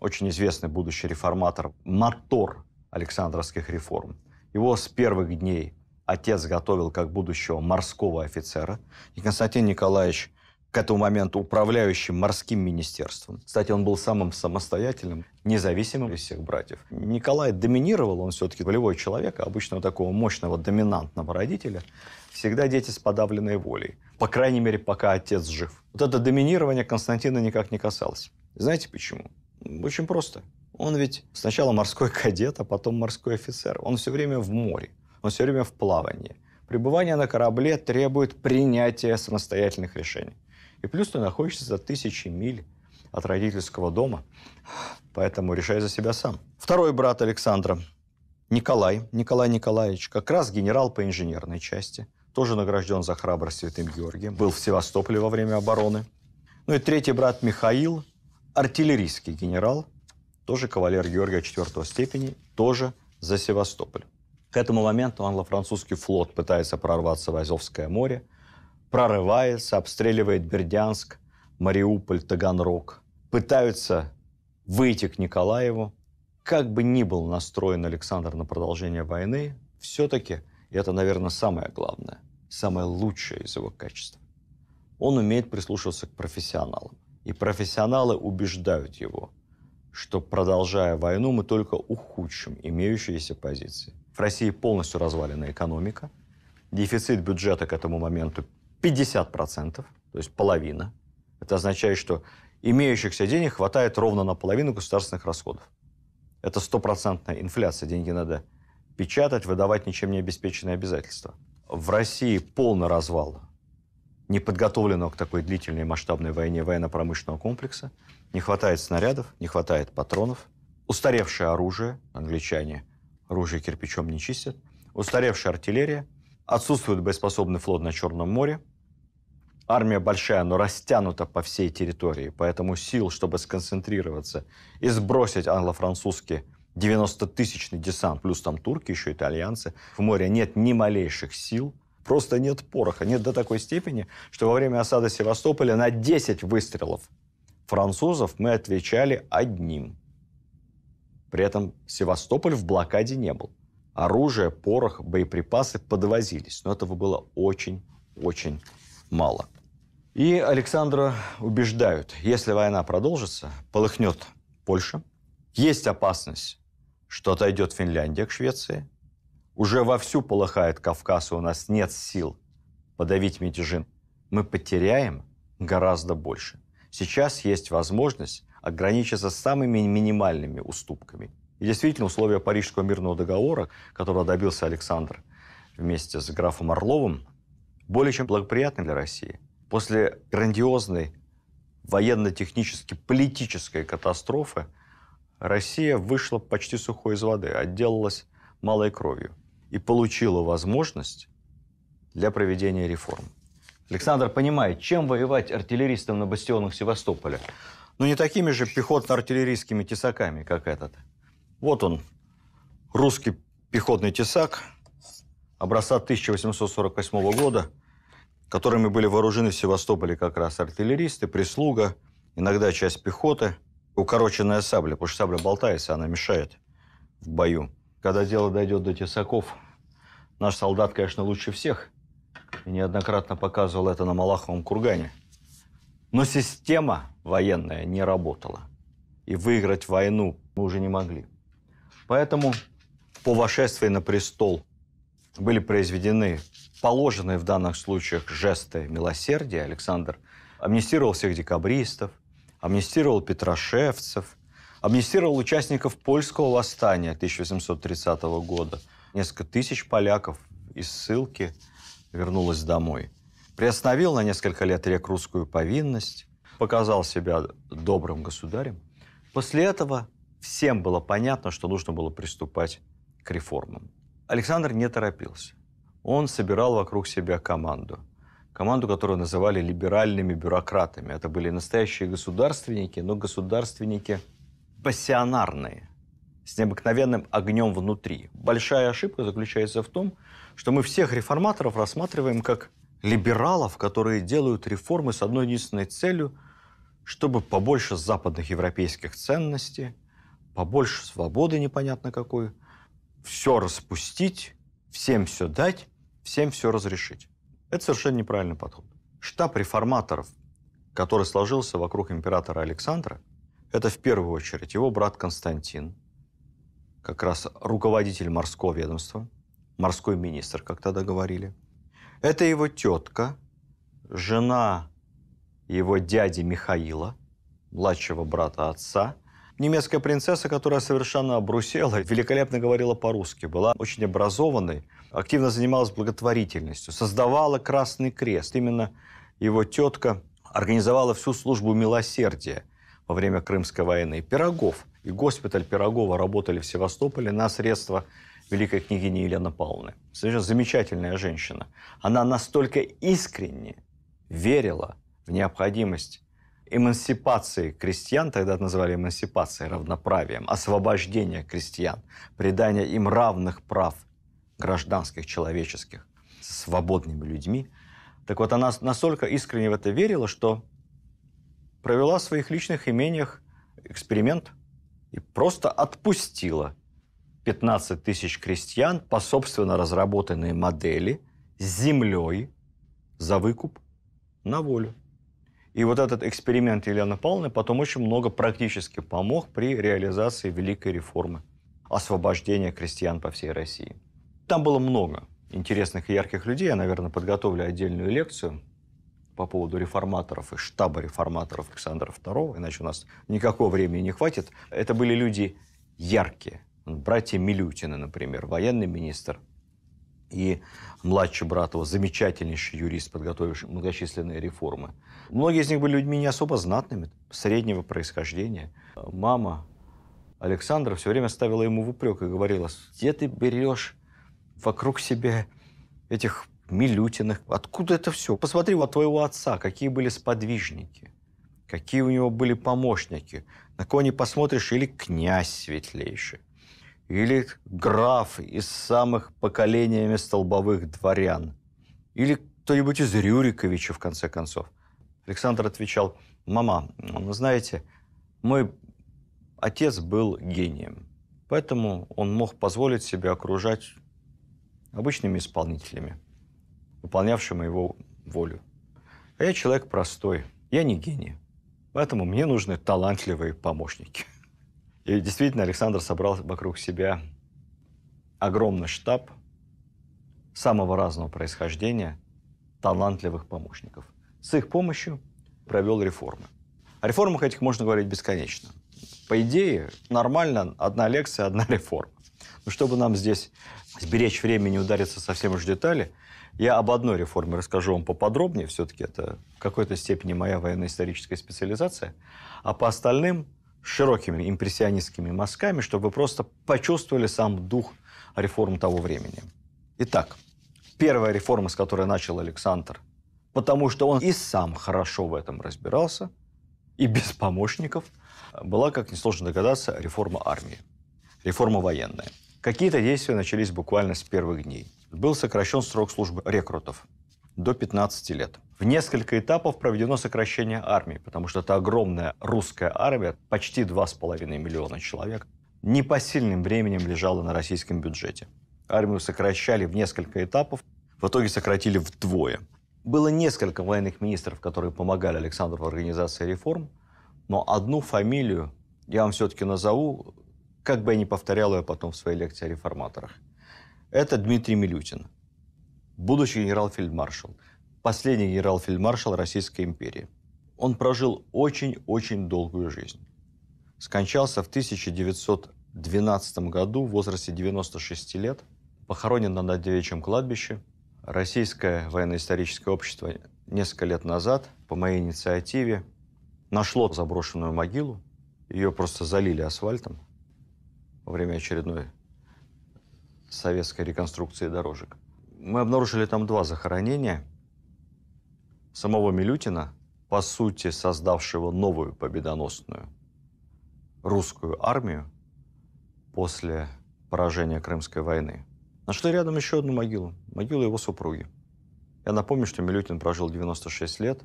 очень известный будущий реформатор, мотор Александровских реформ. Его с первых дней отец готовил как будущего морского офицера, и Константин Николаевич к этому моменту управляющим морским министерством. Кстати, он был самым самостоятельным, независимым из всех братьев. Николай доминировал, он все-таки волевой человек, а обычно такого мощного доминантного родителя всегда дети с подавленной волей. По крайней мере, пока отец жив. Вот это доминирование Константина никак не касалось. Знаете почему? Очень просто. Он ведь сначала морской кадет, а потом морской офицер. Он все время в море, он все время в плавании. Пребывание на корабле требует принятия самостоятельных решений. И плюс ты находишься за тысячи миль от родительского дома, поэтому решай за себя сам. Второй брат Александра, Николай, Николай Николаевич, как раз генерал по инженерной части, тоже награжден за храбрость Святым Георгием, был в Севастополе во время обороны. Ну и третий брат Михаил, артиллерийский генерал – тоже кавалер Георгия IV степени, тоже за Севастополь. К этому моменту англо-французский флот пытается прорваться в Азовское море, прорывается, обстреливает Бердянск, Мариуполь, Таганрог. Пытаются выйти к Николаеву. Как бы ни был настроен Александр на продолжение войны, все-таки, это, наверное, самое главное, самое лучшее из его качеств, он умеет прислушиваться к профессионалам. И профессионалы убеждают его, что, продолжая войну, мы только ухудшим имеющиеся позиции. В России полностью развалена экономика. Дефицит бюджета к этому моменту 50%, то есть половина. Это означает, что имеющихся денег хватает ровно на половину государственных расходов. Это стопроцентная инфляция. Деньги надо печатать, выдавать ничем не обеспеченные обязательства. В России полный развал неподготовленного к такой длительной масштабной войне военно-промышленного комплекса – не хватает снарядов, не хватает патронов. Устаревшее оружие, англичане оружие кирпичом не чистят. Устаревшая артиллерия. Отсутствует боеспособный флот на Черном море. Армия большая, но растянута по всей территории, поэтому сил, чтобы сконцентрироваться и сбросить англо-французский 90-тысячный десант, плюс там турки, еще итальянцы, в море нет ни малейших сил, просто нет пороха, нет до такой степени, что во время осады Севастополя на 10 выстрелов французов мы отвечали одним. При этом Севастополь в блокаде не был. Оружие, порох, боеприпасы подвозились, но этого было очень-очень мало. И Александра убеждают, если война продолжится, полыхнет Польша. Есть опасность, что отойдет Финляндия к Швеции. Уже вовсю полыхает Кавказ, и у нас нет сил подавить мятежин, Мы потеряем гораздо больше. Сейчас есть возможность ограничиться самыми минимальными уступками. И действительно, условия Парижского мирного договора, которого добился Александр вместе с графом Орловым, более чем благоприятны для России. После грандиозной военно-технически-политической катастрофы Россия вышла почти сухой из воды, отделалась малой кровью и получила возможность для проведения реформ. Александр понимает, чем воевать артиллеристам на бастионах Севастополя. Но не такими же пехотно-артиллерийскими тесаками, как этот. Вот он, русский пехотный тесак образца 1848 года, которыми были вооружены в Севастополе как раз артиллеристы, прислуга, иногда часть пехоты, укороченная сабля, потому что сабля болтается, она мешает в бою. Когда дело дойдет до тесаков, наш солдат, конечно, лучше всех – и неоднократно показывал это на Малаховом кургане. Но система военная не работала. И выиграть войну мы уже не могли. Поэтому по вошествии на престол были произведены положенные в данных случаях жесты милосердия. Александр амнистировал всех декабристов, амнистировал петрошевцев, амнистировал участников польского восстания 1830 года, несколько тысяч поляков из ссылки – вернулась домой. Приостановил на несколько лет рек русскую повинность, показал себя добрым государем. После этого всем было понятно, что нужно было приступать к реформам. Александр не торопился. Он собирал вокруг себя команду. Команду, которую называли либеральными бюрократами. Это были настоящие государственники, но государственники пассионарные, с необыкновенным огнем внутри. Большая ошибка заключается в том, что мы всех реформаторов рассматриваем как либералов, которые делают реформы с одной единственной целью, чтобы побольше западных европейских ценностей, побольше свободы непонятно какой, все распустить, всем все дать, всем все разрешить. Это совершенно неправильный подход. Штаб реформаторов, который сложился вокруг императора Александра, это в первую очередь его брат Константин, как раз руководитель морского ведомства, морской министр, как тогда говорили. Это его тетка, жена его дяди Михаила, младшего брата отца, немецкая принцесса, которая совершенно обрусела, великолепно говорила по-русски, была очень образованной, активно занималась благотворительностью, создавала Красный Крест. Именно его тетка организовала всю службу милосердия во время Крымской войны. Пирогов и госпиталь Пирогова работали в Севастополе на средства великой княгини Елены Павловны. Совершенно замечательная женщина. Она настолько искренне верила в необходимость эмансипации крестьян, тогда называли эмансипацией, равноправием, освобождение крестьян, придание им равных прав гражданских, человеческих, свободными людьми. Так вот, она настолько искренне в это верила, что провела в своих личных имениях эксперимент и просто отпустила 15 тысяч крестьян по собственно разработанной модели с землей за выкуп на волю. И вот этот эксперимент Елены Павловны потом очень много практически помог при реализации великой реформы освобождения крестьян по всей России. Там было много интересных и ярких людей. Я, наверное, подготовлю отдельную лекцию по поводу реформаторов и штаба реформаторов Александра II, иначе у нас никакого времени не хватит. Это были люди яркие, братья Милютины, например, военный министр и младший брат его, замечательнейший юрист, подготовивший многочисленные реформы. Многие из них были людьми не особо знатными, среднего происхождения. Мама Александра все время ставила ему в упрек и говорила, где ты берешь вокруг себя этих Милютиных, откуда это все? Посмотри, вот твоего отца, какие были сподвижники, какие у него были помощники, на кого не посмотришь, или князь светлейший или граф из самых поколениями столбовых дворян, или кто-нибудь из Рюриковича, в конце концов. Александр отвечал, «Мама, ну, вы знаете, мой отец был гением, поэтому он мог позволить себе окружать обычными исполнителями, выполнявшими его волю. А я человек простой, я не гений, поэтому мне нужны талантливые помощники». И действительно Александр собрал вокруг себя огромный штаб самого разного происхождения талантливых помощников. С их помощью провел реформы. О реформах этих можно говорить бесконечно. По идее, нормально одна лекция, одна реформа. Но чтобы нам здесь сберечь времени и удариться совсем уж в детали, я об одной реформе расскажу вам поподробнее, все-таки это в какой-то степени моя военно-историческая специализация, а по остальным широкими импрессионистскими мазками, чтобы вы просто почувствовали сам дух реформ того времени. Итак, первая реформа, с которой начал Александр, потому что он и сам хорошо в этом разбирался, и без помощников, была, как несложно догадаться, реформа армии, реформа военная. Какие-то действия начались буквально с первых дней. Был сокращен срок службы рекрутов до 15 лет. В несколько этапов проведено сокращение армии, потому что это огромная русская армия, почти 2,5 миллиона человек, непосильным временем лежала на российском бюджете. Армию сокращали в несколько этапов, в итоге сократили вдвое. Было несколько военных министров, которые помогали Александру в организации реформ, но одну фамилию я вам все-таки назову, как бы я ни повторял ее потом в своей лекции о реформаторах. Это Дмитрий Милютин – будущий генерал-фельдмаршал, последний генерал-фельдмаршал Российской империи. Он прожил очень-очень долгую жизнь. Скончался в 1912 году в возрасте 96 лет, похоронен на Надевичьем кладбище. Российское военно-историческое общество несколько лет назад по моей инициативе нашло заброшенную могилу. Ее просто залили асфальтом во время очередной советской реконструкции дорожек – мы обнаружили там два захоронения самого Милютина, по сути создавшего новую победоносную русскую армию после поражения Крымской войны. Нашли рядом еще одну могилу, могилу его супруги. Я напомню, что Милютин прожил 96 лет,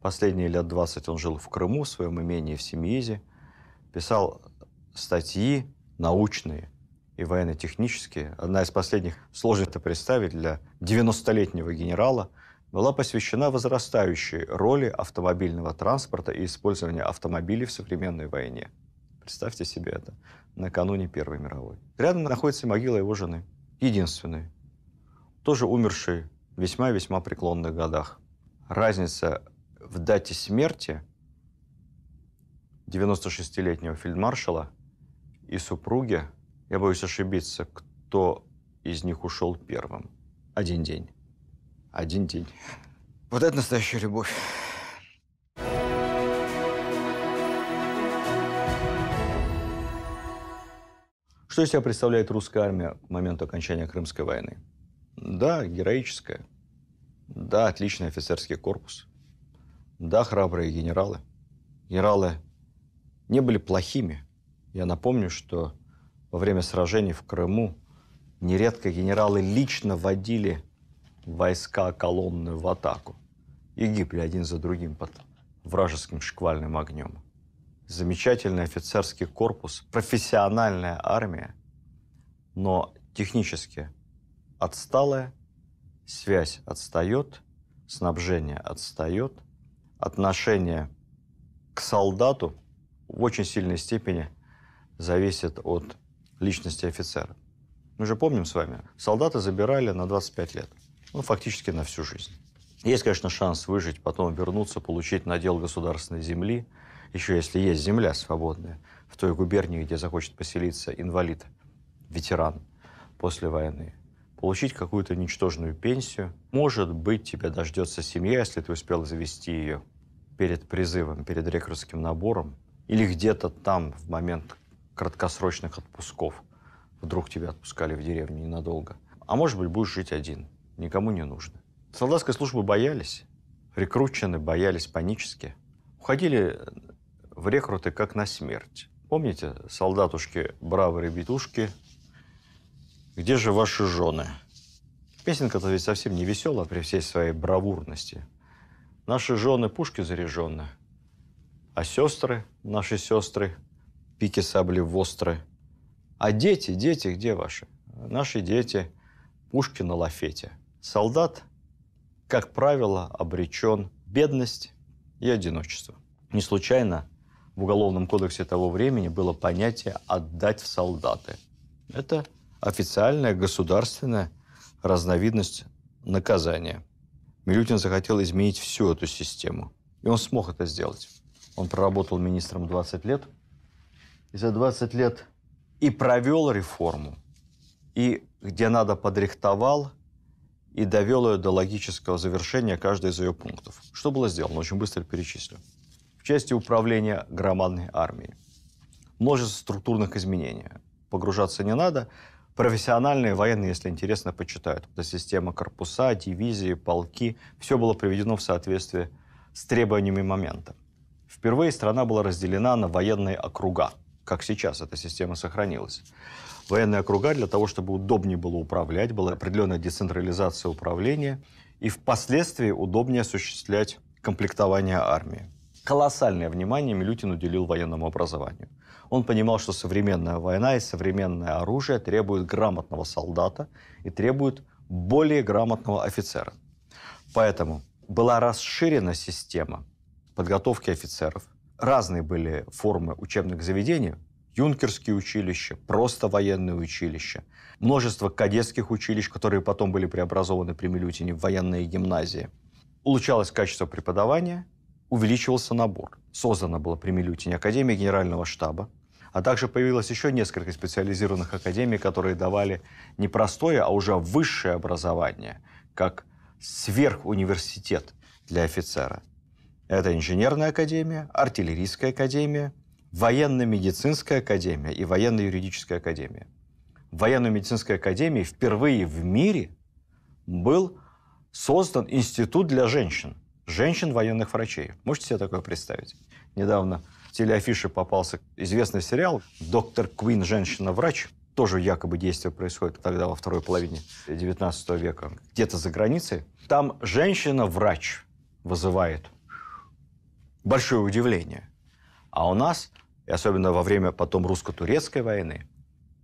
последние лет 20 он жил в Крыму, в своем имении в Семиизе, писал статьи научные и военно-технические, одна из последних, сложно это представить для 90-летнего генерала, была посвящена возрастающей роли автомобильного транспорта и использования автомобилей в современной войне. Представьте себе это накануне Первой мировой. Рядом находится могила его жены, единственной, тоже умершей в весьма-весьма преклонных годах. Разница в дате смерти 96-летнего фельдмаршала и супруги я боюсь ошибиться, кто из них ушел первым. Один день. Один день. Вот это настоящая любовь. Что из себя представляет русская армия к моменту окончания Крымской войны? Да, героическая. Да, отличный офицерский корпус. Да, храбрые генералы. Генералы не были плохими. Я напомню, что во время сражений в Крыму нередко генералы лично водили войска колонны в атаку и гибли один за другим под вражеским шквальным огнем. Замечательный офицерский корпус, профессиональная армия, но технически отсталая, связь отстает, снабжение отстает, отношение к солдату в очень сильной степени зависит от личности офицера. Мы же помним с вами, солдаты забирали на 25 лет. Ну, фактически на всю жизнь. Есть, конечно, шанс выжить, потом вернуться, получить надел государственной земли, еще если есть земля свободная, в той губернии, где захочет поселиться инвалид, ветеран после войны, получить какую-то ничтожную пенсию. Может быть, тебя дождется семья, если ты успел завести ее перед призывом, перед рекрутским набором, или где-то там в момент краткосрочных отпусков. Вдруг тебя отпускали в деревню ненадолго. А может быть, будешь жить один. Никому не нужно. Солдатской службы боялись. Рекручены боялись панически. Уходили в рекруты как на смерть. Помните, солдатушки, бравые ребятушки, где же ваши жены? Песенка-то ведь совсем не весела при всей своей бравурности. Наши жены пушки заряжены, а сестры, наши сестры, пики сабли востры. А дети, дети где ваши? Наши дети пушки на лафете. Солдат, как правило, обречен бедность и одиночество. Не случайно в Уголовном кодексе того времени было понятие «отдать в солдаты». Это официальная государственная разновидность наказания. Милютин захотел изменить всю эту систему. И он смог это сделать. Он проработал министром 20 лет – за 20 лет и провел реформу, и где надо подрихтовал, и довел ее до логического завершения каждой из ее пунктов. Что было сделано? Очень быстро перечислю. В части управления громадной армией. Множество структурных изменений. Погружаться не надо. Профессиональные военные, если интересно, почитают. Это система корпуса, дивизии, полки. Все было приведено в соответствии с требованиями момента. Впервые страна была разделена на военные округа – как сейчас эта система сохранилась. Военные округа для того, чтобы удобнее было управлять, была определенная децентрализация управления и впоследствии удобнее осуществлять комплектование армии. Колоссальное внимание Милютин уделил военному образованию. Он понимал, что современная война и современное оружие требуют грамотного солдата и требуют более грамотного офицера. Поэтому была расширена система подготовки офицеров, разные были формы учебных заведений. Юнкерские училища, просто военные училища, множество кадетских училищ, которые потом были преобразованы при Милютине в военные гимназии. Улучшалось качество преподавания, увеличивался набор. Создана была при Милютине Академия Генерального штаба, а также появилось еще несколько специализированных академий, которые давали не простое, а уже высшее образование, как сверхуниверситет для офицера – это инженерная академия, артиллерийская академия, военно-медицинская академия и военно-юридическая академия. В военно-медицинской академии впервые в мире был создан институт для женщин, женщин-военных врачей. Можете себе такое представить? Недавно в телеафише попался известный сериал «Доктор Квин. Женщина-врач». Тоже якобы действие происходит тогда во второй половине 19 века, где-то за границей. Там женщина-врач вызывает большое удивление. А у нас, и особенно во время потом русско-турецкой войны,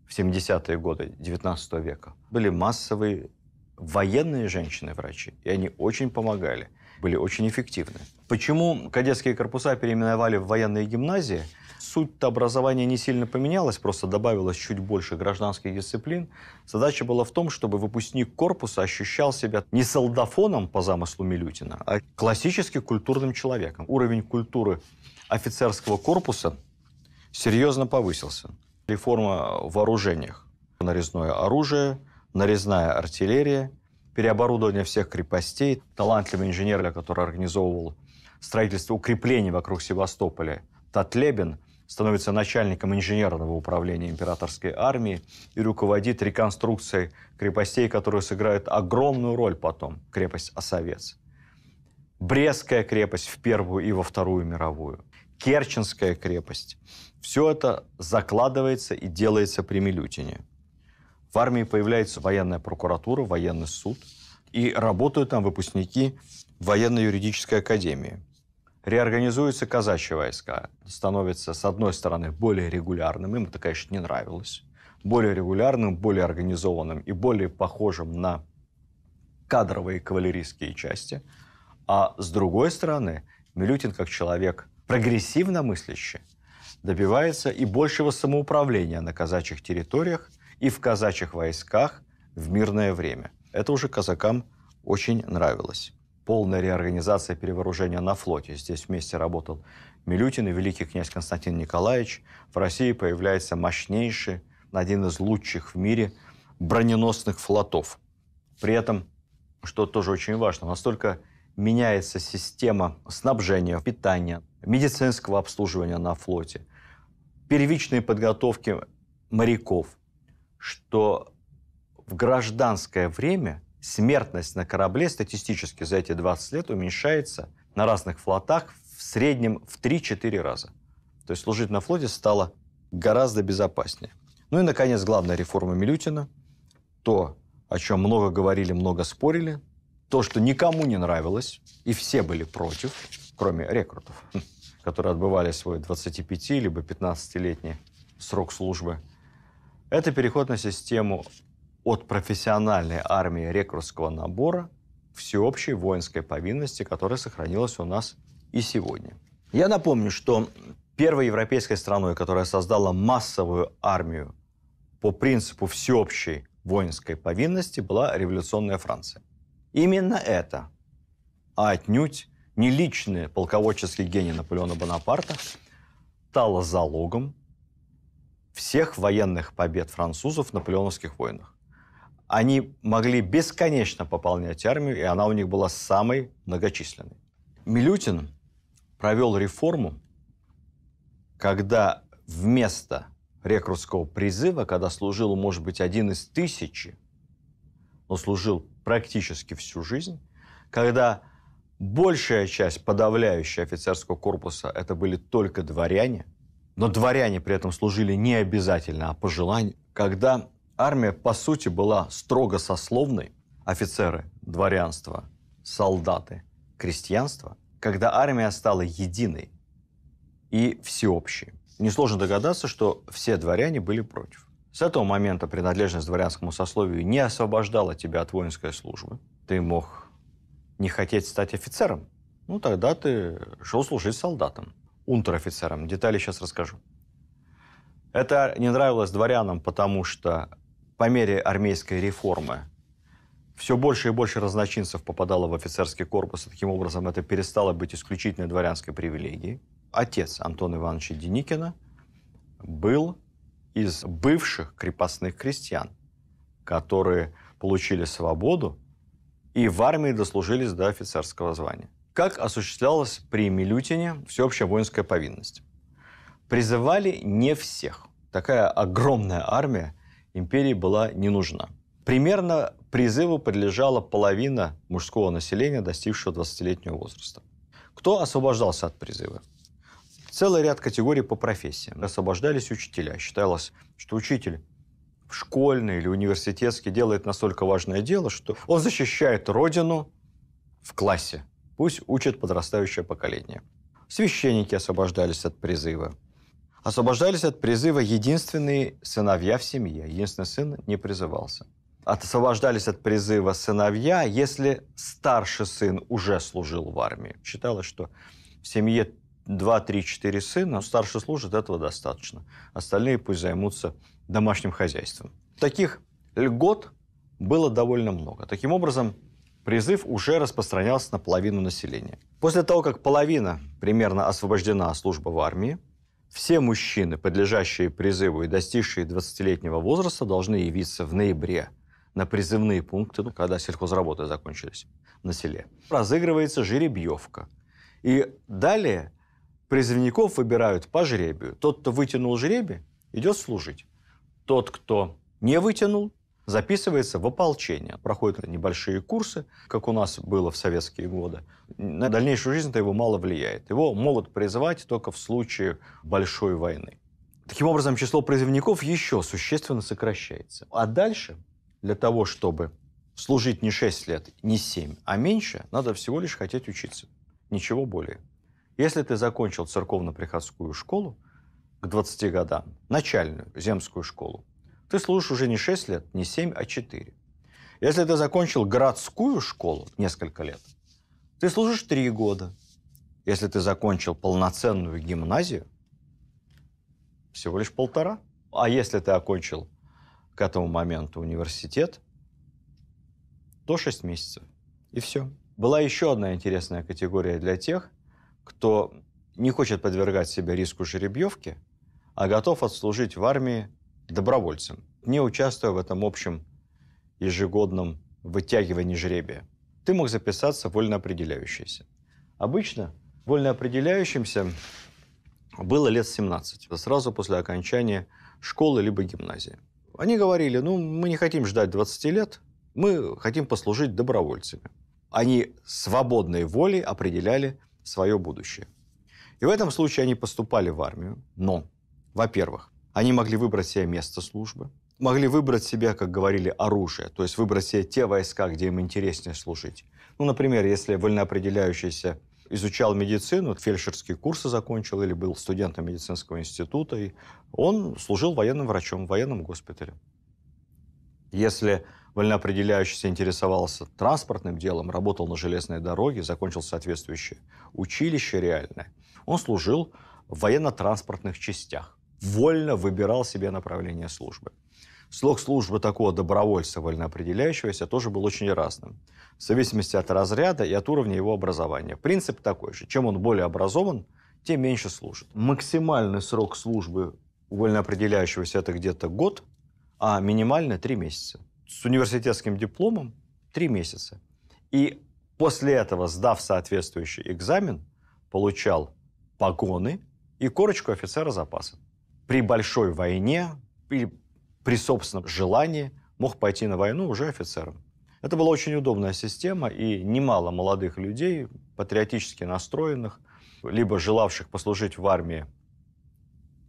в 70-е годы 19 века, были массовые военные женщины-врачи, и они очень помогали, были очень эффективны. Почему кадетские корпуса переименовали в военные гимназии – суть образования не сильно поменялась, просто добавилось чуть больше гражданских дисциплин. Задача была в том, чтобы выпускник корпуса ощущал себя не солдафоном по замыслу Милютина, а классически культурным человеком. Уровень культуры офицерского корпуса серьезно повысился. Реформа в вооружениях. Нарезное оружие, нарезная артиллерия, переоборудование всех крепостей. Талантливый инженер, который организовывал строительство укреплений вокруг Севастополя, Татлебин – становится начальником инженерного управления императорской армии и руководит реконструкцией крепостей, которые сыграют огромную роль потом, крепость Осовец. Брестская крепость в Первую и во Вторую мировую, Керченская крепость. Все это закладывается и делается при Милютине. В армии появляется военная прокуратура, военный суд, и работают там выпускники военно-юридической академии – реорганизуются казачьи войска, становится, с одной стороны, более регулярным, им это, конечно, не нравилось, более регулярным, более организованным и более похожим на кадровые кавалерийские части. А с другой стороны, Милютин, как человек прогрессивно мыслящий, добивается и большего самоуправления на казачьих территориях и в казачьих войсках в мирное время. Это уже казакам очень нравилось полная реорганизация перевооружения на флоте. Здесь вместе работал Милютин и великий князь Константин Николаевич. В России появляется мощнейший, один из лучших в мире броненосных флотов. При этом, что тоже очень важно, настолько меняется система снабжения, питания, медицинского обслуживания на флоте, первичной подготовки моряков, что в гражданское время – смертность на корабле статистически за эти 20 лет уменьшается на разных флотах в среднем в 3-4 раза. То есть служить на флоте стало гораздо безопаснее. Ну и, наконец, главная реформа Милютина. То, о чем много говорили, много спорили. То, что никому не нравилось, и все были против, кроме рекрутов, которые отбывали свой 25- либо 15-летний срок службы. Это переход на систему от профессиональной армии рекрутского набора всеобщей воинской повинности, которая сохранилась у нас и сегодня. Я напомню, что первой европейской страной, которая создала массовую армию по принципу всеобщей воинской повинности, была революционная Франция. Именно это, а отнюдь не личный полководческий гений Наполеона Бонапарта, стало залогом всех военных побед французов в наполеоновских войнах они могли бесконечно пополнять армию, и она у них была самой многочисленной. Милютин провел реформу, когда вместо рекрутского призыва, когда служил, может быть, один из тысячи, но служил практически всю жизнь, когда большая часть, подавляющая офицерского корпуса, это были только дворяне, но дворяне при этом служили не обязательно, а по желанию, когда Армия, по сути, была строго сословной. Офицеры, дворянство, солдаты, крестьянство. Когда армия стала единой и всеобщей. Несложно догадаться, что все дворяне были против. С этого момента принадлежность дворянскому сословию не освобождала тебя от воинской службы. Ты мог не хотеть стать офицером. Ну, тогда ты шел служить солдатом, унтер-офицером. Детали сейчас расскажу. Это не нравилось дворянам, потому что по мере армейской реформы все больше и больше разночинцев попадало в офицерский корпус, и таким образом это перестало быть исключительно дворянской привилегией. Отец Антона Ивановича Деникина был из бывших крепостных крестьян, которые получили свободу и в армии дослужились до офицерского звания. Как осуществлялась при Милютине всеобщая воинская повинность? Призывали не всех. Такая огромная армия – империи была не нужна. Примерно призыву подлежала половина мужского населения, достигшего 20-летнего возраста. Кто освобождался от призыва? Целый ряд категорий по профессиям. Освобождались учителя. Считалось, что учитель в школьной или университетский делает настолько важное дело, что он защищает родину в классе. Пусть учат подрастающее поколение. Священники освобождались от призыва. Освобождались от призыва единственные сыновья в семье. Единственный сын не призывался. Освобождались от призыва сыновья, если старший сын уже служил в армии. Считалось, что в семье 2-3-4 сына, старший служит, этого достаточно. Остальные пусть займутся домашним хозяйством. Таких льгот было довольно много. Таким образом, призыв уже распространялся на половину населения. После того, как половина примерно освобождена от службы в армии, все мужчины, подлежащие призыву и достигшие 20-летнего возраста, должны явиться в ноябре на призывные пункты, ну, когда сельхозработы закончились на селе. Разыгрывается жеребьевка. И далее призывников выбирают по жребию. Тот, кто вытянул жребий, идет служить. Тот, кто не вытянул, записывается в ополчение, проходят небольшие курсы, как у нас было в советские годы. На дальнейшую жизнь это его мало влияет. Его могут призывать только в случае большой войны. Таким образом, число призывников еще существенно сокращается. А дальше, для того, чтобы служить не 6 лет, не 7, а меньше, надо всего лишь хотеть учиться. Ничего более. Если ты закончил церковно-приходскую школу к 20 годам, начальную земскую школу, ты служишь уже не 6 лет, не 7, а 4. Если ты закончил городскую школу несколько лет, ты служишь 3 года. Если ты закончил полноценную гимназию, всего лишь полтора. А если ты окончил к этому моменту университет, то 6 месяцев. И все. Была еще одна интересная категория для тех, кто не хочет подвергать себя риску жеребьевки, а готов отслужить в армии добровольцем, не участвуя в этом общем ежегодном вытягивании жребия. Ты мог записаться вольноопределяющийся. Обычно вольноопределяющимся было лет 17, сразу после окончания школы либо гимназии. Они говорили, ну, мы не хотим ждать 20 лет, мы хотим послужить добровольцами. Они свободной волей определяли свое будущее. И в этом случае они поступали в армию, но, во-первых, они могли выбрать себе место службы, могли выбрать себе, как говорили, оружие, то есть выбрать себе те войска, где им интереснее служить. Ну, например, если вольноопределяющийся изучал медицину, фельдшерские курсы закончил или был студентом медицинского института, и он служил военным врачом в военном госпитале. Если вольноопределяющийся интересовался транспортным делом, работал на железной дороге, закончил соответствующее училище реальное, он служил в военно-транспортных частях вольно выбирал себе направление службы. Слог службы такого добровольца, вольноопределяющегося, тоже был очень разным, в зависимости от разряда и от уровня его образования. Принцип такой же. Чем он более образован, тем меньше служит. Максимальный срок службы вольноопределяющегося – это где-то год, а минимально – три месяца. С университетским дипломом – три месяца. И после этого, сдав соответствующий экзамен, получал погоны и корочку офицера запаса при большой войне, или при собственном желании мог пойти на войну уже офицером. Это была очень удобная система, и немало молодых людей, патриотически настроенных, либо желавших послужить в армии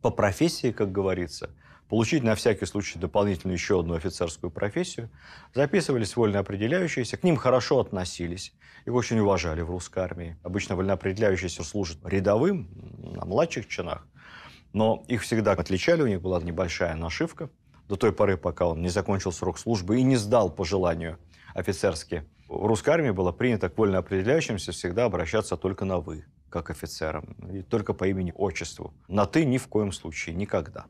по профессии, как говорится, получить на всякий случай дополнительно еще одну офицерскую профессию, записывались вольно определяющиеся, к ним хорошо относились, их очень уважали в русской армии. Обычно вольно определяющиеся служат рядовым, на младших чинах – но их всегда отличали, у них была небольшая нашивка до той поры, пока он не закончил срок службы и не сдал по желанию офицерски. В русской армии было принято к вольно определяющимся всегда обращаться только на «вы», как офицерам, и только по имени-отчеству. На «ты» ни в коем случае, никогда.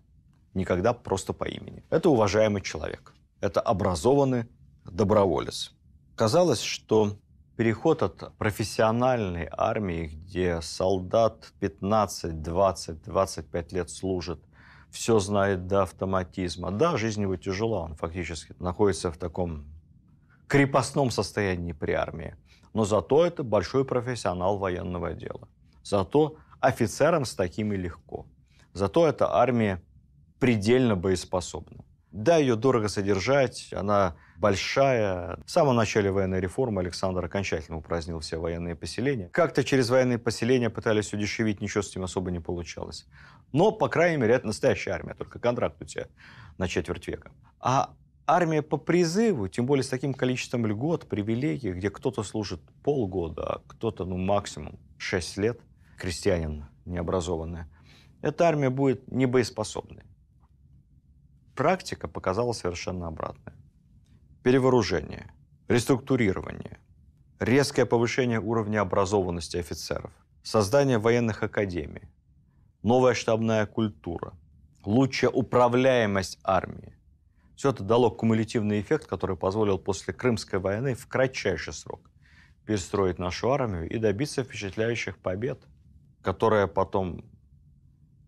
Никогда просто по имени. Это уважаемый человек. Это образованный доброволец. Казалось, что переход от профессиональной армии, где солдат 15, 20, 25 лет служит, все знает до автоматизма. Да, жизнь его тяжела, он фактически находится в таком крепостном состоянии при армии. Но зато это большой профессионал военного дела. Зато офицерам с такими легко. Зато эта армия предельно боеспособна. Да, ее дорого содержать, она большая. В самом начале военной реформы Александр окончательно упразднил все военные поселения. Как-то через военные поселения пытались удешевить, ничего с этим особо не получалось. Но, по крайней мере, это настоящая армия, только контракт у тебя на четверть века. А армия по призыву, тем более с таким количеством льгот, привилегий, где кто-то служит полгода, а кто-то, ну, максимум 6 лет, крестьянин необразованный, эта армия будет небоеспособной. Практика показала совершенно обратное перевооружение, реструктурирование, резкое повышение уровня образованности офицеров, создание военных академий, новая штабная культура, лучшая управляемость армии. Все это дало кумулятивный эффект, который позволил после Крымской войны в кратчайший срок перестроить нашу армию и добиться впечатляющих побед, которая потом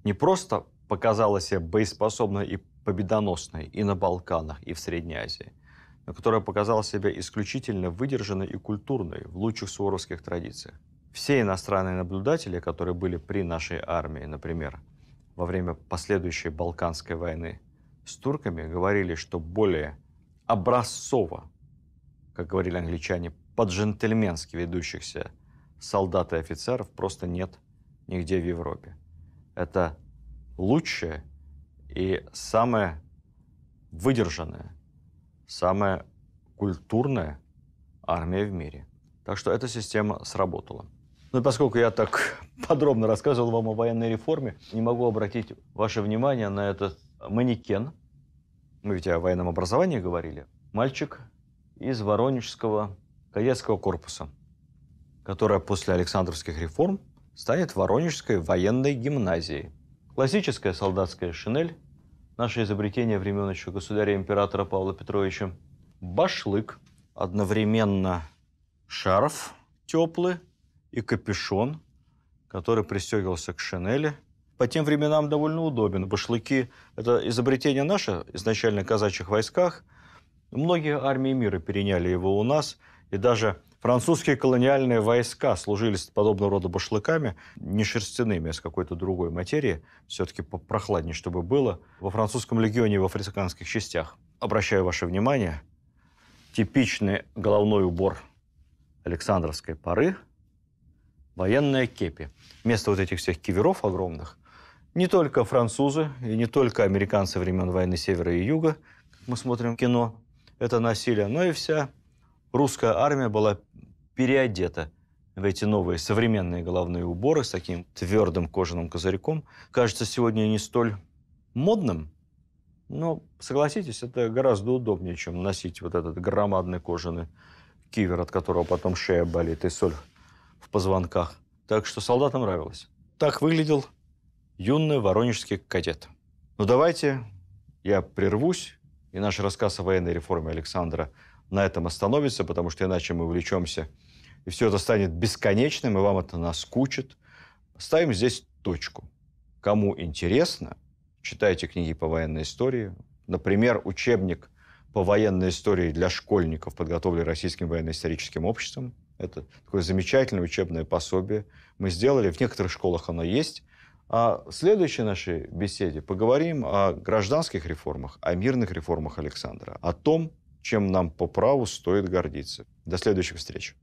не просто показала себя боеспособной и победоносной и на Балканах, и в Средней Азии – которая показала себя исключительно выдержанной и культурной в лучших суворовских традициях. Все иностранные наблюдатели, которые были при нашей армии, например, во время последующей Балканской войны с турками, говорили, что более образцово, как говорили англичане, по-джентльменски ведущихся солдат и офицеров просто нет нигде в Европе. Это лучшее и самое выдержанное – самая культурная армия в мире. Так что эта система сработала. Ну и поскольку я так подробно рассказывал вам о военной реформе, не могу обратить ваше внимание на этот манекен. Мы ведь о военном образовании говорили. Мальчик из Воронежского кадетского корпуса, которая после Александровских реформ станет Воронежской военной гимназией. Классическая солдатская шинель, Наше изобретение времен еще государя-императора Павла Петровича. Башлык, одновременно шарф теплый и капюшон, который пристегивался к шинели. По тем временам довольно удобен. Башлыки – это изобретение наше, изначально в казачьих войсках. Многие армии мира переняли его у нас, и даже Французские колониальные войска служили подобного рода башлыками, не шерстяными, а с какой-то другой материи, все-таки прохладнее, чтобы было, во французском легионе и в африканских частях. Обращаю ваше внимание, типичный головной убор Александровской поры – военная кепи. Вместо вот этих всех киверов огромных не только французы и не только американцы времен войны Севера и Юга, как мы смотрим кино, это насилие, но и вся русская армия была переодета в эти новые современные головные уборы с таким твердым кожаным козырьком. Кажется сегодня не столь модным, но, согласитесь, это гораздо удобнее, чем носить вот этот громадный кожаный кивер, от которого потом шея болит и соль в позвонках. Так что солдатам нравилось. Так выглядел юный воронежский кадет. Ну давайте я прервусь, и наш рассказ о военной реформе Александра – на этом остановиться, потому что иначе мы увлечемся, и все это станет бесконечным, и вам это наскучит. Ставим здесь точку. Кому интересно, читайте книги по военной истории. Например, учебник по военной истории для школьников, подготовленный Российским военно-историческим обществом. Это такое замечательное учебное пособие. Мы сделали, в некоторых школах оно есть. А в следующей нашей беседе поговорим о гражданских реформах, о мирных реформах Александра, о том, чем нам по праву стоит гордиться. До следующих встреч.